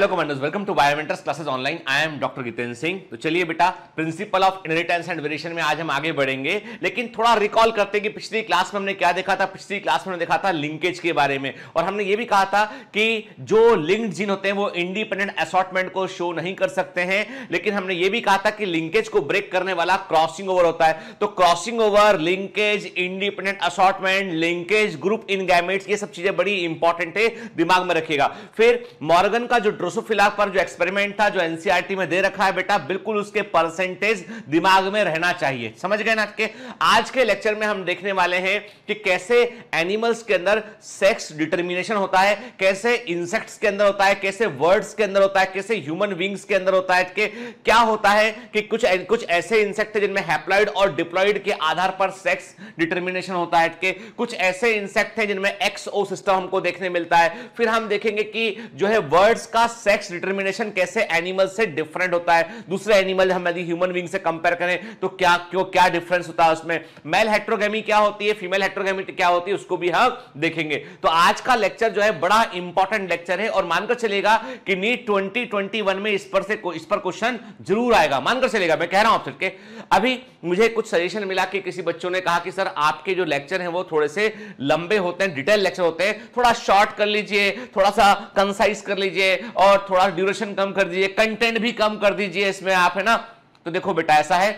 Hello commanders welcome to biometrics classes online I am doctor Jitendra Singh तो चलिए बेटा principle of inheritance and variation में आज हम आगे बढ़ेंगे लेकिन थोड़ा रिकॉल करते हैं कि पिछली क्लास में हमने क्या देखा था पिछली क्लास में हमने देखा था लिंकेज के बारे में और हमने ये भी कहा था कि जो लिंक्ड जीन होते हैं वो इंडिपेंडेंट असॉटमेंट को शो नहीं कर सकते हैं लेकिन हमने ये भी कहा था कि लिंकेज को ब्रेक करने वाला क्रॉसिंग ओवर होता है तो crossing over linkage independent assortment linkage group in gametes ये सब चीजें बड़ी इंपॉर्टेंट है दिमाग में रखिएगा फिर मॉर्गन का जो ड्रोसोफिला पर जो एक्सपेरिमेंट था जो एनसीआरटी में दे रखा है बेटा बिल्कुल उसके परसेंटेज दिमाग में रहना चाहिए समझ गए ना कि आज के लेक्चर में हम देखने वाले हैं कि कैसे एनिमल्स के अंदर सेक्स डिटर्मिनेशन होता है कैसे इंसेक्ट्स के अंदर होता है कैसे वर्ड्स के अंदर होता है कैसे ह्यूमन विंग्स के अंदर होता है कि क्या होता है कि कुछ कुछ ऐसे इंसेक्ट है जिनमें हैप्लॉइड और डिप्लॉइड के आधार पर सेक्स डिटर्मिनेशन होता है कुछ ऐसे इंसेक्ट है जिनमें एक्सओ सिस्टम हमको देखने मिलता है फिर हम देखेंगे कि जो है वर्ड्स का सेक्स डिटर्मिनेशन कैसे एनिमल से डिफरेंट होता है दूसरे एनिमल हम यदि ह्यूमन बींग से कंपेयर करें तो क्या क्यों क्या डिफरेंस होता है उसमें मेल हेट्रोगेमी क्या होती है फीमेल हेट्रोगेमी क्या होती है उसको भी हम देखेंगे तो आज का लेक्चर जो है बड़ा इंपॉर्टेंट लेक्चर है और मानकर चलेगा कि नीट ट्वेंटी ट्वेंटी वन में इस पर से इस पर क्वेश्चन जरूर आएगा मानकर चलेगा मैं कह रहा हूं आपसे अभी मुझे कुछ सजेशन मिला कि किसी बच्चों ने कहा कि सर आपके जो लेक्चर हैं वो थोड़े से लंबे होते हैं डिटेल लेक्चर होते हैं थोड़ा शॉर्ट कर लीजिए थोड़ा सा कंसाइज कर लीजिए और और थोड़ा ड्यूरेशन कम कर दीजिए कंटेंट भी कम कर दीजिए इसमें आप है ना तो देखो बेटा ऐसा है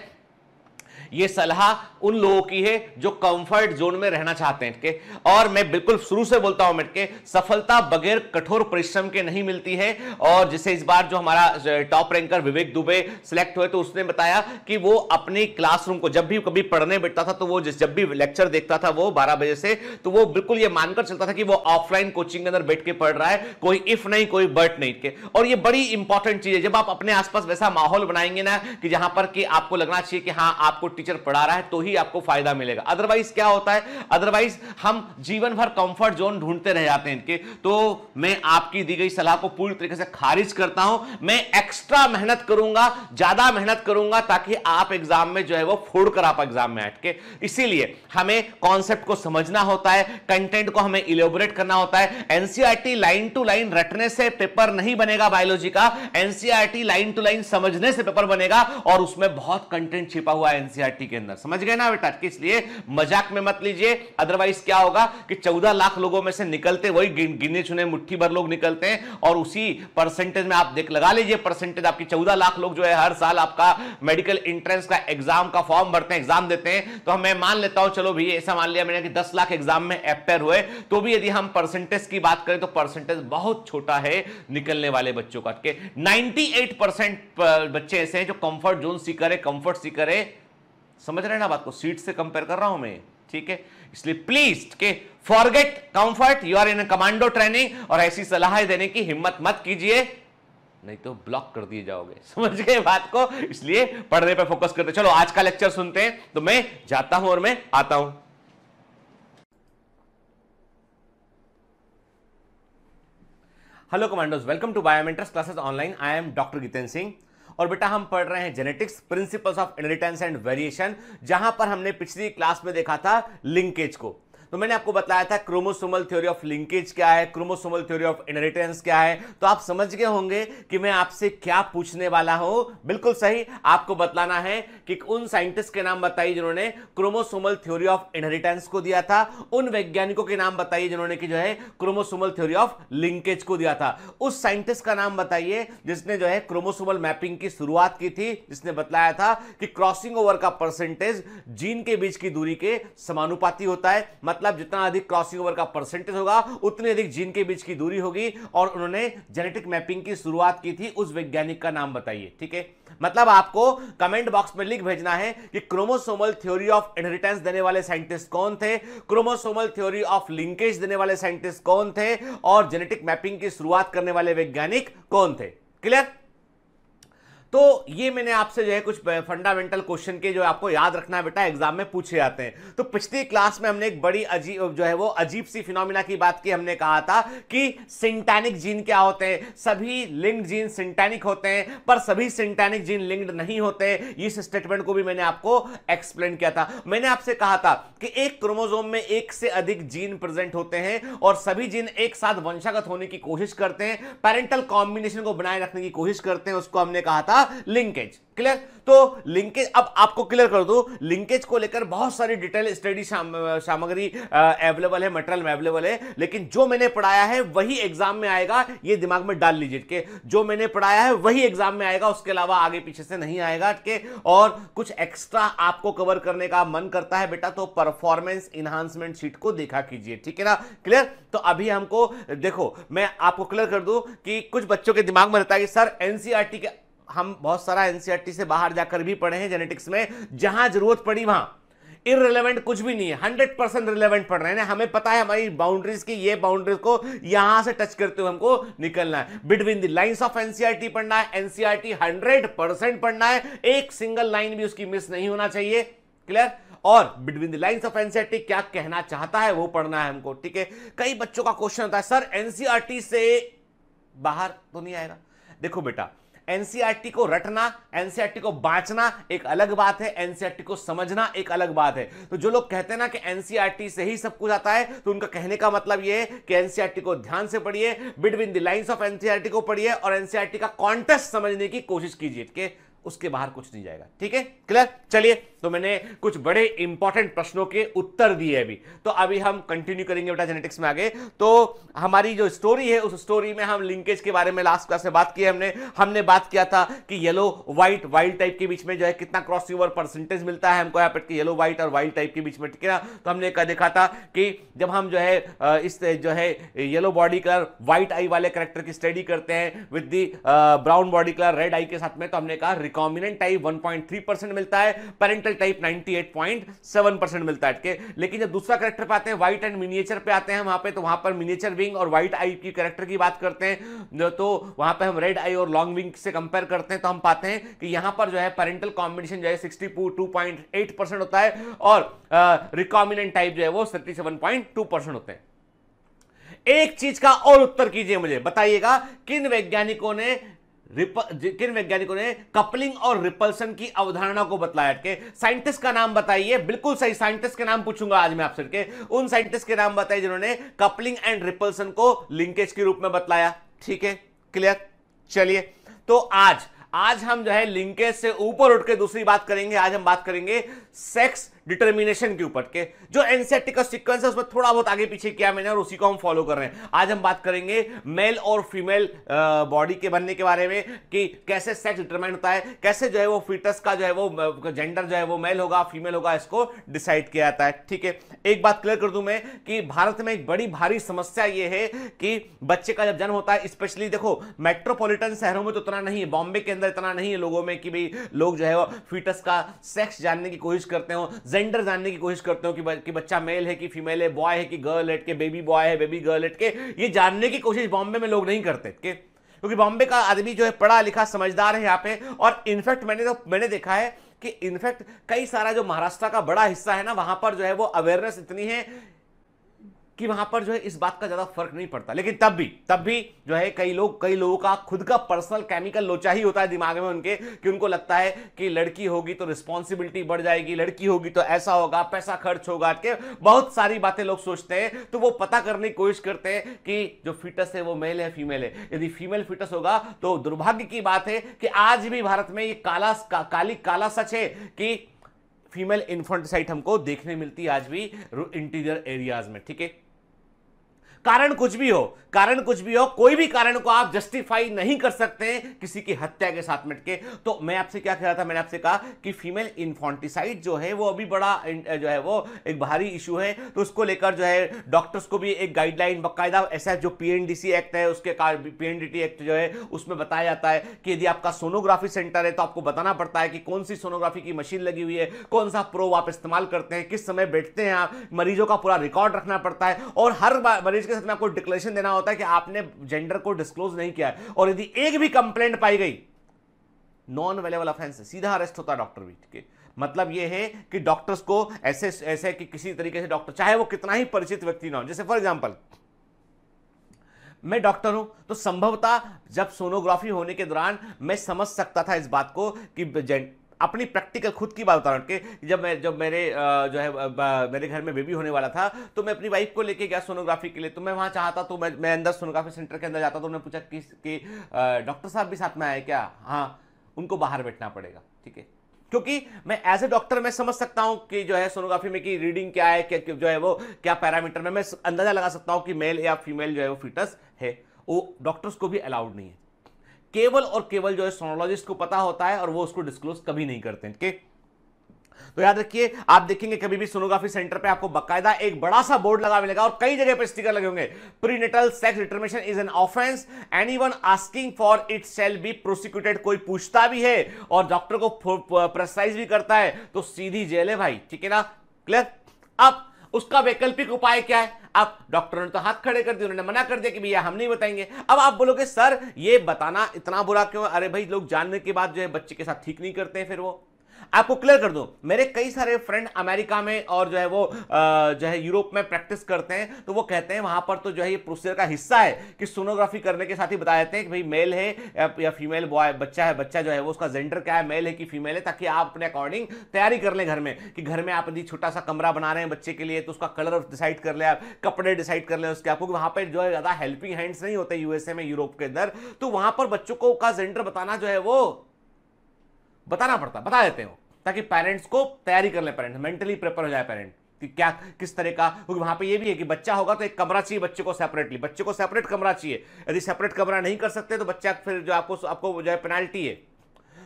ये सलाह उन लोगों की है जो कंफर्ट जोन में रहना चाहते हैं और मैं बिल्कुल शुरू से बोलता हूं मिटके सफलता बगैर कठोर परिश्रम के नहीं मिलती है और जिसे इस बार जो हमारा top ranker Vivek Dubey select हुए तो उसने बताया कि वो अपनी क्लासरूम को जब भी कभी पढ़ने बैठता था तो वो जब भी लेक्चर देखता था वो बारह बजे से तो वो बिल्कुल ये मानकर चलता था कि वो ऑफलाइन कोचिंग के अंदर बैठ के पढ़ रहा है कोई इफ नहीं कोई बट नहीं के और ये बड़ी इंपॉर्टेंट चीज है जब आप अपने आसपास वैसा माहौल बनाएंगे ना कि जहां पर कि आपको लगना चाहिए कि हाँ आपको टीचर पढ़ा रहा है तो ही आपको फायदा मिलेगा अदरवाइज क्या होता है अदरवाइज हम जीवन भर कंफर्ट जोन ढूंढते रह जाते हैं इनके तो मैं आपकी दी गई सलाह को पूरी तरीके से खारिज करता हूं मैं एक्स्ट्रा मेहनत करूंगा ज्यादा मेहनत करूंगा ताकि आप एग्जाम में जो है वो फोड़ कर आप एग्जाम में अटके इसीलिए हमें कॉन्सेप्ट को समझना होता है कंटेंट को हमें इलेबोरेट करना होता है एनसीआरटी लाइन टू लाइन रटने से पेपर नहीं बनेगा बायोलॉजी का एनसीआरटी लाइन टू लाइन समझने से पेपर बनेगा और उसमें बहुत कंटेंट छिपा हुआ है एनसीआर सोसाइटी के अंदर समझ गए ना बेटा कि इसलिए मजाक में मत लीजिए अदरवाइज क्या होगा कि चौदह लाख लोगों में से निकलते वही गिने चुने मुठ्ठी भर लोग निकलते हैं और उसी परसेंटेज में आप देख लगा लीजिए परसेंटेज आपकी चौदह लाख लोग जो है हर साल आपका मेडिकल इंट्रेंस का एग्जाम का फॉर्म भरते हैं एग्जाम देते हैं तो मैं मान लेता हूं चलो भी ऐसा मान लिया मैंने कि दस लाख एग्जाम में एपेयर हुए तो भी यदि हम परसेंटेज की बात करें तो परसेंटेज बहुत छोटा है निकलने वाले बच्चों का नाइनटी एट परसेंट बच्चे ऐसे हैं जो कंफर्ट जोन सीकर है कंफर्ट सीकर है समझ रहे हैं ना बात को सीट से कंपेयर कर रहा हूं मैं ठीक है इसलिए प्लीज के forget comfort you are in commando training और ऐसी सलाह देने की हिम्मत मत कीजिए नहीं तो ब्लॉक कर दिए जाओगे समझ गए बात को इसलिए पढ़ने पर फोकस करते चलो आज का लेक्चर सुनते हैं तो मैं जाता हूं और मैं आता हूं hello commandos welcome to biometrics classes online I am doctor Giten Singh और बेटा हम पढ़ रहे हैं genetics principles of inheritance and variation जहां पर हमने पिछली क्लास में देखा था लिंकेज को तो मैंने आपको बताया था क्रोमोसोमल थ्योरी ऑफ लिंकेज क्या है क्रोमोसोमल थ्योरी ऑफ इनहेरिटेंस क्या है तो आप समझ गए होंगे कि मैं आपसे क्या पूछने वाला हूं बिल्कुल सही आपको बतलाना है कि उन साइंटिस्ट के नाम बताइए जिन्होंने क्रोमोसोमल थ्योरी ऑफ इनहेरिटेंस को दिया था उन वैज्ञानिकों के नाम बताइए जिन्होंने कि जो है क्रोमोसोमल थ्योरी ऑफ लिंकेज को दिया था उस साइंटिस्ट का नाम बताइए जिसने जो है क्रोमोसोमल मैपिंग की शुरुआत की थी जिसने बताया था कि क्रॉसिंग ओवर का परसेंटेज जीन के बीच की दूरी के समानुपाती होता है मतलब मतलब जितना अधिक क्रॉसिंग ओवर का परसेंटेज होगा उतनी अधिक जीन के बीच की दूरी होगी और उन्होंने जेनेटिक मैपिंग की शुरुआत की थी उस वैज्ञानिक का नाम बताइए ठीक है मतलब आपको कमेंट बॉक्स में लिख भेजना है कि क्रोमोसोमल थ्योरी ऑफ इनहेरिटेंस देने वाले साइंटिस्ट कौन थे क्रोमोसोमल थ्योरी ऑफ लिंकेज देने वाले साइंटिस्ट कौन थे और जेनेटिक मैपिंग की शुरुआत करने वाले वैज्ञानिक कौन थे क्लियर तो ये मैंने आपसे जो है कुछ फंडामेंटल क्वेश्चन के जो आपको याद रखना है बेटा एग्जाम में पूछे जाते हैं तो पिछली क्लास में हमने एक बड़ी अजीब जो है वो अजीब सी फिनोमिना की बात की हमने कहा था कि सिंटैनिक जीन क्या होते हैं सभी लिंक्ड जीन सिंटैनिक होते हैं पर सभी सिंटैनिक जीन लिंक्ड नहीं होते इस स्टेटमेंट को भी मैंने आपको एक्सप्लेन किया था मैंने आपसे कहा था कि एक क्रोमोजोम में एक से अधिक जीन प्रेजेंट होते हैं और सभी जीन एक साथ वंशागत होने की कोशिश करते हैं पेरेंटल कॉम्बिनेशन को बनाए रखने की कोशिश करते हैं उसको हमने कहा था था लिंकेज क्लियर तो लिंकेज अब आपको क्लियर कर दो लिंकेज को लेकर बहुत सारी डिटेल स्टडी सामग्री अवेलेबल है मटेरियल में अवेलेबल है लेकिन जो मैंने पढ़ाया है वही एग्जाम में आएगा ये दिमाग में डाल लीजिए के जो मैंने पढ़ाया है वही एग्जाम में आएगा उसके अलावा आगे पीछे से नहीं आएगा के और कुछ एक्स्ट्रा आपको कवर करने का मन करता है बेटा तो परफॉर्मेंस इन्हांसमेंट शीट को देखा कीजिए ठीक है ना क्लियर तो अभी हमको देखो मैं आपको क्लियर कर दू कि कुछ बच्चों के दिमाग में रहता है कि सर एनसीआरटी e के हम बहुत सारा एनसीआरटी e से बाहर जाकर भी पढ़े हैं जेनेटिक्स में जहां जरूरत पड़ी वहां इरेलीवेंट कुछ भी नहीं है हंड्रेड परसेंट रिलेवेंट पढ़ रहे हैं हमें पता है हमारी बाउंड्रीज की ये बाउंड्रीज को यहां से टच करते हुए हमको निकलना है between the lines of NCERT पढ़ना है एनसीआरटी हंड्रेड परसेंट पढ़ना है एक सिंगल लाइन भी उसकी मिस नहीं होना चाहिए क्लियर और between the lines of NCERT क्या कहना चाहता है वो पढ़ना है हमको ठीक है कई बच्चों का क्वेश्चन होता है सर एनसीआरटी e से बाहर तो नहीं आएगा देखो बेटा एनसीआरटी को रटना एनसीआरटी को बांचना एक अलग बात है एनसीआरटी को समझना एक अलग बात है तो जो लोग कहते हैं ना कि एनसीआरटी से ही सब कुछ आता है तो उनका कहने का मतलब यह है कि एनसीआरटी को ध्यान से पढ़िए between the lines of NCERT को पढ़िए और एनसीआरटी का कॉन्टेस्ट समझने की कोशिश कीजिए उसके बाहर कुछ नहीं जाएगा ठीक है क्लियर चलिए तो मैंने कुछ बड़े इंपॉर्टेंट प्रश्नों के उत्तर दिए अभी तो अभी हम कंटिन्यू करेंगे बेटा जेनेटिक्स में आगे तो हमारी जो स्टोरी है उस स्टोरी में हम लिंकेज के बारे में लास्ट क्लास में बात की हमने हमने बात किया था कि येलो व्हाइट वाइल्ड टाइप के बीच में जो है कितना क्रॉस ओवर परसेंटेज मिलता है हमको यहाँ पर येलो व्हाइट और वाइल्ड टाइप के बीच में ठीक है ना तो हमने देखा था कि जब हम जो है इस जो है yellow body colour white eye वाले करेक्टर की स्टडी करते हैं with the brown body colour red eye के साथ में तो हमने कहा रिकॉम्बिनेंट टाइप वन मिलता है पेरेंटल क्लासिकल टाइप 98.7 परसेंट मिलता है लेकिन जब दूसरा करेक्टर पे आते हैं व्हाइट एंड मिनिएचर पे आते हैं वहां पे तो वहां पर मिनिएचर विंग और व्हाइट आई की करेक्टर की बात करते हैं तो वहां पर हम रेड आई और लॉन्ग विंग से कंपेयर करते हैं तो हम पाते हैं कि यहां पर जो है पेरेंटल कॉम्बिनेशन जो है सिक्सटी होता है और रिकॉमिनेंट uh, टाइप जो है वो थर्टी होते हैं एक चीज का और उत्तर कीजिए मुझे बताइएगा किन वैज्ञानिकों ने किन वैज्ञानिकों ने कपलिंग और रिपल्सन की अवधारणा को बतलाया के साइंटिस्ट का नाम बताइए बिल्कुल सही साइंटिस्ट के नाम पूछूंगा आज मैं आपसे उन साइंटिस्ट के नाम बताइए जिन्होंने कपलिंग एंड रिपल्सन को लिंकेज के रूप में बतलाया ठीक है क्लियर चलिए तो आज आज हम जो है लिंकेज से ऊपर उठ के दूसरी बात करेंगे आज हम बात करेंगे सेक्स डिटर्मिनेशन के ऊपर के जो एनसीआरटी का सीक्वेंस है उसमें थोड़ा बहुत आगे पीछे किया मैंने और उसी को हम फॉलो कर रहे हैं आज हम बात करेंगे मेल और फीमेल बॉडी के बनने के बारे में कि कैसे सेक्स डिटरमाइन होता है कैसे जो है वो फिटस का जो है वो जेंडर जो है वो मेल होगा फीमेल होगा इसको डिसाइड किया जाता है ठीक है एक बात क्लियर कर दूं मैं कि भारत में एक बड़ी भारी समस्या ये है कि बच्चे का जब जन्म होता है स्पेशली देखो मेट्रोपोलिटन शहरों में तो उतना नहीं है बॉम्बे के अंदर इतना नहीं है लोगों में कि भाई लोग जो है वो फीटस का सेक्स जानने की कोशिश कोशिश करते हो जेंडर जानने की कोशिश करते हो कि, बच्चा मेल है कि फीमेल है बॉय है कि गर्ल है के बेबी बॉय है बेबी गर्ल है के ये जानने की कोशिश बॉम्बे में लोग नहीं करते के क्योंकि बॉम्बे का आदमी जो है पढ़ा लिखा समझदार है यहाँ पे और इनफैक्ट मैंने तो मैंने देखा है कि इनफैक्ट कई सारा जो महाराष्ट्र का बड़ा हिस्सा है ना वहां पर जो है वो अवेयरनेस इतनी है कि वहां पर जो है इस बात का ज्यादा फर्क नहीं पड़ता लेकिन तब भी तब भी जो है कई लोग कई लोगों का खुद का पर्सनल केमिकल लोचा ही होता है दिमाग में उनके कि उनको लगता है कि लड़की होगी तो रिस्पॉन्सिबिलिटी बढ़ जाएगी लड़की होगी तो ऐसा होगा पैसा खर्च होगा के बहुत सारी बातें लोग सोचते हैं तो वो पता करने की कोशिश करते हैं कि जो फिटस है वो मेल है फीमेल है यदि फीमेल फिटस होगा तो दुर्भाग्य की बात है कि आज भी भारत में ये काला का, काली काला सच है कि फीमेल इन्फेंटिसाइड हमको देखने मिलती है आज भी इंटीरियर एरियाज में ठीक है कारण कुछ भी हो कारण कुछ भी हो कोई भी कारण को आप जस्टिफाई नहीं कर सकते किसी की हत्या के साथ मिटके तो मैं आपसे क्या कह रहा था मैंने आपसे कहा कि फीमेल इन्फॉन्टिसाइड जो है वो अभी बड़ा जो है वो एक भारी इशू है तो उसको लेकर जो है डॉक्टर्स को भी एक गाइडलाइन बकायदा ऐसा जो पीएनडीसी एक्ट है उसके पीएनडीटी एक्ट जो है उसमें बताया जाता है कि यदि आपका सोनोग्राफी सेंटर है तो आपको बताना पड़ता है कि कौन सी सोनोग्राफी की मशीन लगी हुई है कौन सा प्रो आप इस्तेमाल करते हैं किस समय बैठते हैं आप मरीजों का पूरा रिकॉर्ड रखना पड़ता है और हर मरीज के साथ में आपको डिक्लेरेशन देना होता होता है कि आपने जेंडर को डिस्क्लोज नहीं किया है और यदि एक भी कंप्लेंट पाई गई नॉन अवेलेबल ऑफेंस सीधा अरेस्ट होता है डॉक्टर भी ठीक है मतलब यह है कि डॉक्टर्स को ऐसे ऐसे कि किसी तरीके से डॉक्टर चाहे वो कितना ही परिचित व्यक्ति ना हो जैसे फॉर एग्जाम्पल मैं डॉक्टर हूं तो संभवतः जब सोनोग्राफी होने के दौरान मैं समझ सकता था इस बात को कि अपनी प्रैक्टिकल खुद की बात बता रहा हूँ कि जब मैं जब मेरे जो है मेरे घर में बेबी होने वाला था तो मैं अपनी वाइफ को लेके गया सोनोग्राफी के लिए तो मैं वहाँ चाहता तो मैं मैं अंदर सोनोग्राफी सेंटर के अंदर जाता तो उन्होंने पूछा किस कि डॉक्टर साहब भी साथ में आए क्या हाँ उनको बाहर बैठना पड़ेगा ठीक है क्योंकि मैं एज ए डॉक्टर मैं समझ सकता हूं कि जो है सोनोग्राफी में कि रीडिंग क्या है क्या जो है वो क्या पैरामीटर में मैं अंदाजा लगा सकता हूं कि मेल या फीमेल जो है वो फिटस है वो डॉक्टर्स को भी अलाउड नहीं है केवल और केवल जो है सोनोलॉजिस्ट को पता होता है और वो उसको डिस्क्लोज कभी नहीं करते हैं तो याद रखिए आप देखेंगे कभी भी सोनोग्राफी सेंटर पे आपको बकायदा एक बड़ा सा बोर्ड लगा मिलेगा और कई जगह पे स्टिकर लगे होंगे prenatal sex determination is an offence anyone asking for it shall be prosecuted कोई पूछता भी है और डॉक्टर को प्रेसाइज भी करता है तो सीधी जेल है भाई ठीक है ना क्लियर अब उसका वैकल्पिक उपाय क्या है अब डॉक्टरों ने तो हाथ खड़े कर दिए उन्होंने मना कर दिया कि भैया हम नहीं बताएंगे अब आप बोलोगे सर ये बताना इतना बुरा क्यों अरे भाई लोग जानने के बाद जो है बच्चे के साथ ठीक नहीं करते हैं फिर वो आपको क्लियर कर दूं मेरे कई सारे फ्रेंड अमेरिका में और जो है वो जो है यूरोप में प्रैक्टिस करते हैं तो वो कहते हैं वहां पर तो जो है ये प्रोसीजर का हिस्सा है कि सोनोग्राफी करने के साथ ही बता देते हैं कि भाई मेल है या फीमेल बॉय बच्चा है बच्चा जो है वो उसका जेंडर क्या है मेल है कि फीमेल है ताकि आप अपने अकॉर्डिंग तैयारी कर लें घर में कि घर में आप यदि छोटा सा कमरा बना रहे हैं बच्चे के लिए तो उसका कलर डिसाइड कर लें आप कपड़े डिसाइड कर लें उसके आपको वहां पर जो है ज़्यादा हेल्पिंग हैंड्स नहीं होते यूएसए में यूरोप के अंदर तो वहां पर बच्चों को का जेंडर बताना जो है वो बताना पड़ता बता देते हो ताकि पेरेंट्स को तैयारी कर ले पेरेंट्स मेंटली प्रिपेयर हो जाए पेरेंट कि क्या किस तरह का क्योंकि वहां पे ये भी है कि बच्चा होगा तो एक कमरा चाहिए बच्चे को सेपरेटली बच्चे को सेपरेट कमरा चाहिए यदि सेपरेट कमरा नहीं कर सकते तो बच्चा फिर जो आपको आपको जो है पेनाल्टी है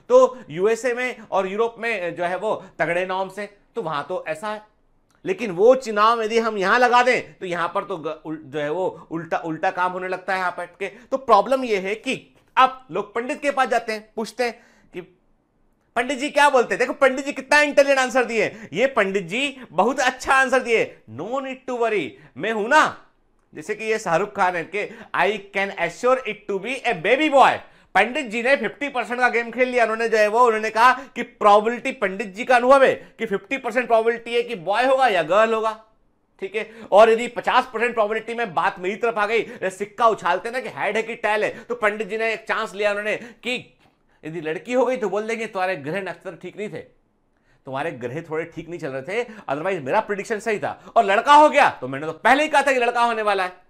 तो यूएसए में और यूरोप में जो है वो तगड़े नाम से तो वहां तो ऐसा है लेकिन वो चुनाव यदि हम यहां लगा दें तो यहाँ पर तो जो है वो उल्टा उल्टा काम होने लगता है यहां पर तो प्रॉब्लम ये है कि अब लोग पंडित के पास जाते हैं पूछते हैं पंडित जी क्या बोलते देखो पंडित जी कितना इंटेलिजेंट आंसर दिए ये पंडित जी बहुत अच्छा आंसर दिए नो नीड टू वरी मैं हूं ना जैसे कि ये शाहरुख खान है कि I can assure it to be a baby boy pandit ji ने 50 परसेंट का गेम खेल लिया उन्होंने जो है वो उन्होंने कहा कि प्रोबेबिलिटी पंडित जी का अनुभव है कि 50 परसेंट प्रॉबिलिटी है कि बॉय होगा या गर्ल होगा ठीक है और यदि 50 परसेंट प्रॉबिलिटी में बात मेरी तरफ आ गई सिक्का उछालते ना कि हेड है कि टैल है तो पंडित जी ने एक चांस लिया उन्होंने कि यदि लड़की हो गई तो बोल देंगे तुम्हारे ग्रह नक्षत्र ठीक नहीं थे तुम्हारे ग्रह थोड़े ठीक नहीं चल रहे थे अदरवाइज मेरा प्रिडिक्शन सही था और लड़का हो गया तो मैंने तो पहले ही कहा था कि लड़का होने वाला है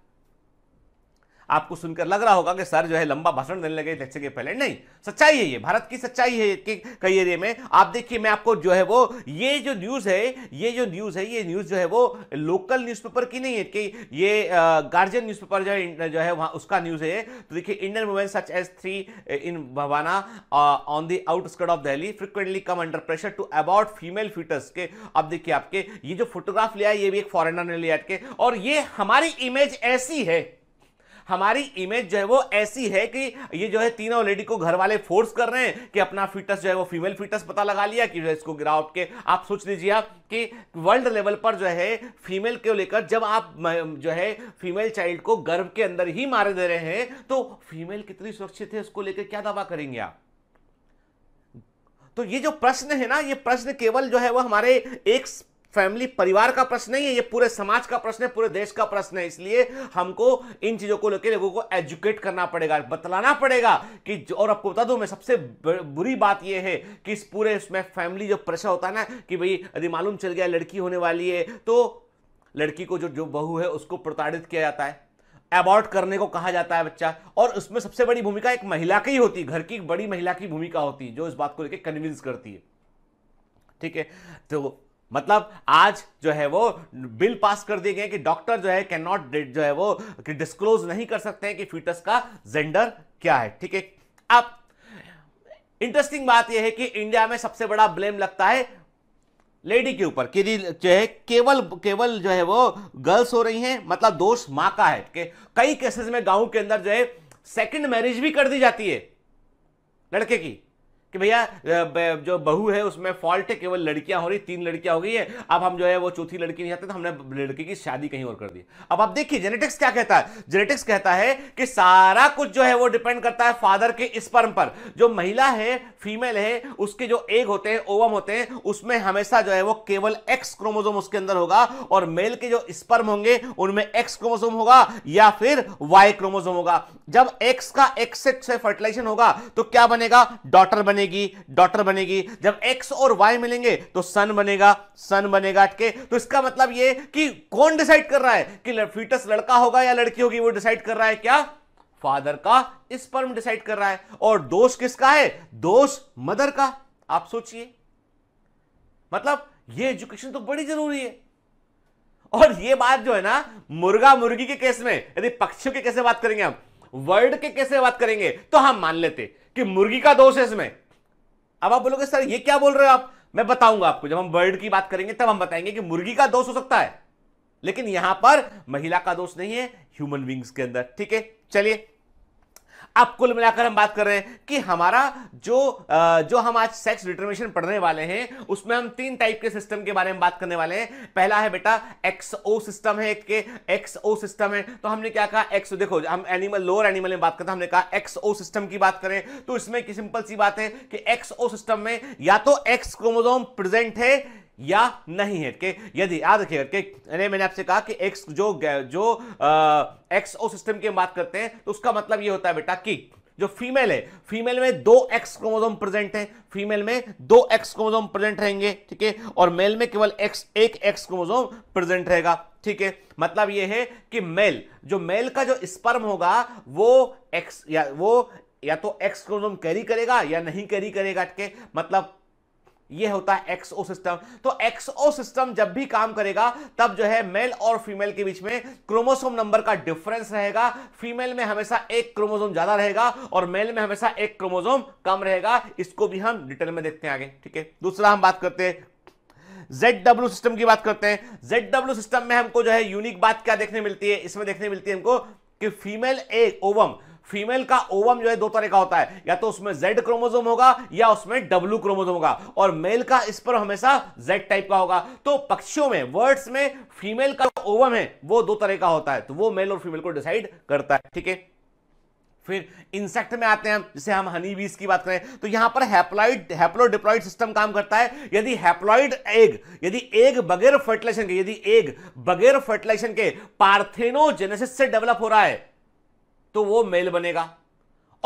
आपको सुनकर लग रहा होगा कि सर जो है लंबा भाषण देने लगे इलेक्शन के पहले नहीं सच्चाई है ये भारत की सच्चाई है कि कई एरिया में आप देखिए मैं आपको जो है वो ये जो न्यूज़ है ये जो न्यूज़ है ये न्यूज़ जो है वो लोकल न्यूज की नहीं है कि ये गार्जियन न्यूज जो है जो है वहां उसका न्यूज़ है तो देखिए Indian women such as three in Bawana on the outskirt of Delhi frequently come under pressure to abort female foetuses के अब देखिए आपके ये जो फोटोग्राफ लिया है ये भी एक फॉरेनर ने लिया के और ये हमारी इमेज ऐसी है हमारी इमेज जो है वो ऐसी है कि ये जो है तीनों लेडी को घर वाले फोर्स कर रहे हैं कि अपना फिटस जो है वो फीमेल फिटस पता लगा लिया कि जो इसको गिरावट के आप सोच लीजिए आप कि वर्ल्ड लेवल पर जो है फीमेल को लेकर जब आप जो है फीमेल चाइल्ड को गर्भ के अंदर ही मारे दे रहे हैं तो फीमेल कितनी सुरक्षित है उसको लेकर क्या दावा करेंगे आप तो ये जो प्रश्न है ना ये प्रश्न केवल जो है वो हमारे एक फैमिली परिवार का प्रश्न नहीं है ये पूरे समाज का प्रश्न है पूरे देश का प्रश्न है इसलिए हमको इन चीज़ों को लेकर लोगों को एजुकेट करना पड़ेगा बतलाना पड़ेगा कि और आपको बता दूं मैं सबसे बुरी बात यह है कि इस पूरे इसमें फैमिली जो प्रेशर होता है ना कि भाई यदि मालूम चल गया लड़की होने वाली है तो लड़की को जो जो बहू है उसको प्रताड़ित किया जाता है अबॉर्ट करने को कहा जाता है बच्चा और उसमें सबसे बड़ी भूमिका एक महिला की ही होती है घर की बड़ी महिला की भूमिका होती है जो इस बात को लेकर कन्विंस करती है ठीक है तो मतलब आज जो है वो बिल पास कर दिए गए कि डॉक्टर जो है कैन नॉट जो है वो डिस्क्लोज नहीं कर सकते हैं कि फीटस का जेंडर क्या है ठीक है अब इंटरेस्टिंग बात यह है कि इंडिया में सबसे बड़ा ब्लेम लगता है लेडी के ऊपर कि जो है केवल केवल जो है वो गर्ल्स हो रही हैं मतलब दोष माँ का है कि कई केसेस में गांव के अंदर जो है सेकंड मैरिज भी कर दी जाती है लड़के की कि भैया जो बहू है उसमें फॉल्ट है केवल लड़कियां हो रही तीन लड़कियां हो गई है अब हम जो है वो चौथी लड़की नहीं आते तो हमने लड़की की शादी कहीं और कर दी अब आप देखिए जेनेटिक्स क्या कहता है जेनेटिक्स कहता है कि सारा कुछ जो है वो डिपेंड करता है फादर के स्पर्म पर जो महिला है फीमेल है उसके जो एग होते हैं ओवम होते हैं उसमें हमेशा जो है वो केवल एक्स क्रोमोजोम उसके अंदर होगा और मेल के जो स्पर्म होंगे उनमें एक्स क्रोमोजोम होगा या फिर वाई क्रोमोजोम होगा जब एक्स का एक्स से फर्टिलाइजेशन होगा तो क्या बनेगा डॉटर बनेगा बनेगी डॉटर बनेगी जब एक्स और वाई मिलेंगे तो सन बनेगा सन बनेगा के तो इसका मतलब ये कि कौन डिसाइड कर रहा है कि फीटस लड़का होगा या लड़की होगी वो डिसाइड कर रहा है क्या फादर का स्पर्म डिसाइड कर रहा है और दोष किसका है दोष मदर का आप सोचिए मतलब ये एजुकेशन तो बड़ी जरूरी है और ये बात जो है ना मुर्गा मुर्गी के केस में यदि पक्षियों के कैसे बात करेंगे हम वर्ड के कैसे बात करेंगे तो हम मान लेते कि मुर्गी का दोष है इसमें अब आप बोलोगे सर ये क्या बोल रहे हो आप मैं बताऊंगा आपको जब हम बर्ड की बात करेंगे तब हम बताएंगे कि मुर्गी का दोष हो सकता है लेकिन यहां पर महिला का दोष नहीं है ह्यूमन बींग्स के अंदर ठीक है चलिए अब कुल मिलाकर हम बात कर रहे हैं कि हमारा जो जो हम आज सेक्स डिटर्मिनेशन पढ़ने वाले हैं उसमें हम तीन टाइप के सिस्टम के बारे में बात करने वाले हैं पहला है बेटा एक्सओ सिस्टम है एक एक्सओ सिस्टम है तो हमने क्या कहा एक्सओ देखो हम एनिमल लोअर एनिमल में बात करते हैं हमने कहा एक्सओ सिस्टम की बात करें तो इसमें सिंपल सी बात है कि एक्सओ सिस्टम में या तो एक्स क्रोमोजोम प्रेजेंट है या नहीं है के यदि याद रखिएगा के मैंने आपसे कहा कि एक्स जो जो एक्स ओ सिस्टम की बात करते हैं तो उसका मतलब ये होता है बेटा कि जो फीमेल है फीमेल में दो एक्स क्रोमोजोम प्रेजेंट है फीमेल में दो एक्स क्रोमोसोम प्रेजेंट रहेंगे ठीक है और मेल में केवल एक्स एक एक्स क्रोमोजोम प्रेजेंट रहेगा ठीक है मतलब यह है कि मेल जो मेल का जो स्पर्म होगा वो एक्स या वो या तो एक्स क्रोमोसोम कैरी करेगा या नहीं कैरी करेगा ठीक है मतलब ये होता है एक्सओ सिस्टम तो एक्सओ सिस्टम जब भी काम करेगा तब जो है मेल और फीमेल के बीच में क्रोमोसोम नंबर का डिफरेंस रहेगा फीमेल में हमेशा एक क्रोमोसोम ज्यादा रहेगा और मेल में हमेशा एक क्रोमोसोम कम रहेगा इसको भी हम डिटेल में देखते हैं आगे ठीक है दूसरा हम बात करते हैं ZW सिस्टम की बात करते हैं ZW सिस्टम में हमको जो है यूनिक बात क्या देखने मिलती है इसमें देखने मिलती है हमको कि फीमेल एग ओवम फीमेल का ओवम जो है दो तरह का होता है या तो उसमें जेड क्रोमोजोम होगा या उसमें डब्ल्यू क्रोमोजोम होगा और मेल का इस पर हमेशा जेड टाइप का होगा तो पक्षियों में वर्ड्स में फीमेल का ओवम है वो दो तरह का होता है तो वो मेल और फीमेल को डिसाइड करता है ठीक है फिर इंसेक्ट में आते हैं जिसे हम हनी बीज की बात करें तो यहां पर हैप्लॉइड हैप्लोडिप्लॉइड सिस्टम काम करता है यदि हैप्लॉइड एग यदि एग बगैर फर्टिलाइजेशन के यदि एग बगैर फर्टिलाइजेशन के पार्थेनोजेनेसिस से डेवलप हो रहा है तो वो मेल बनेगा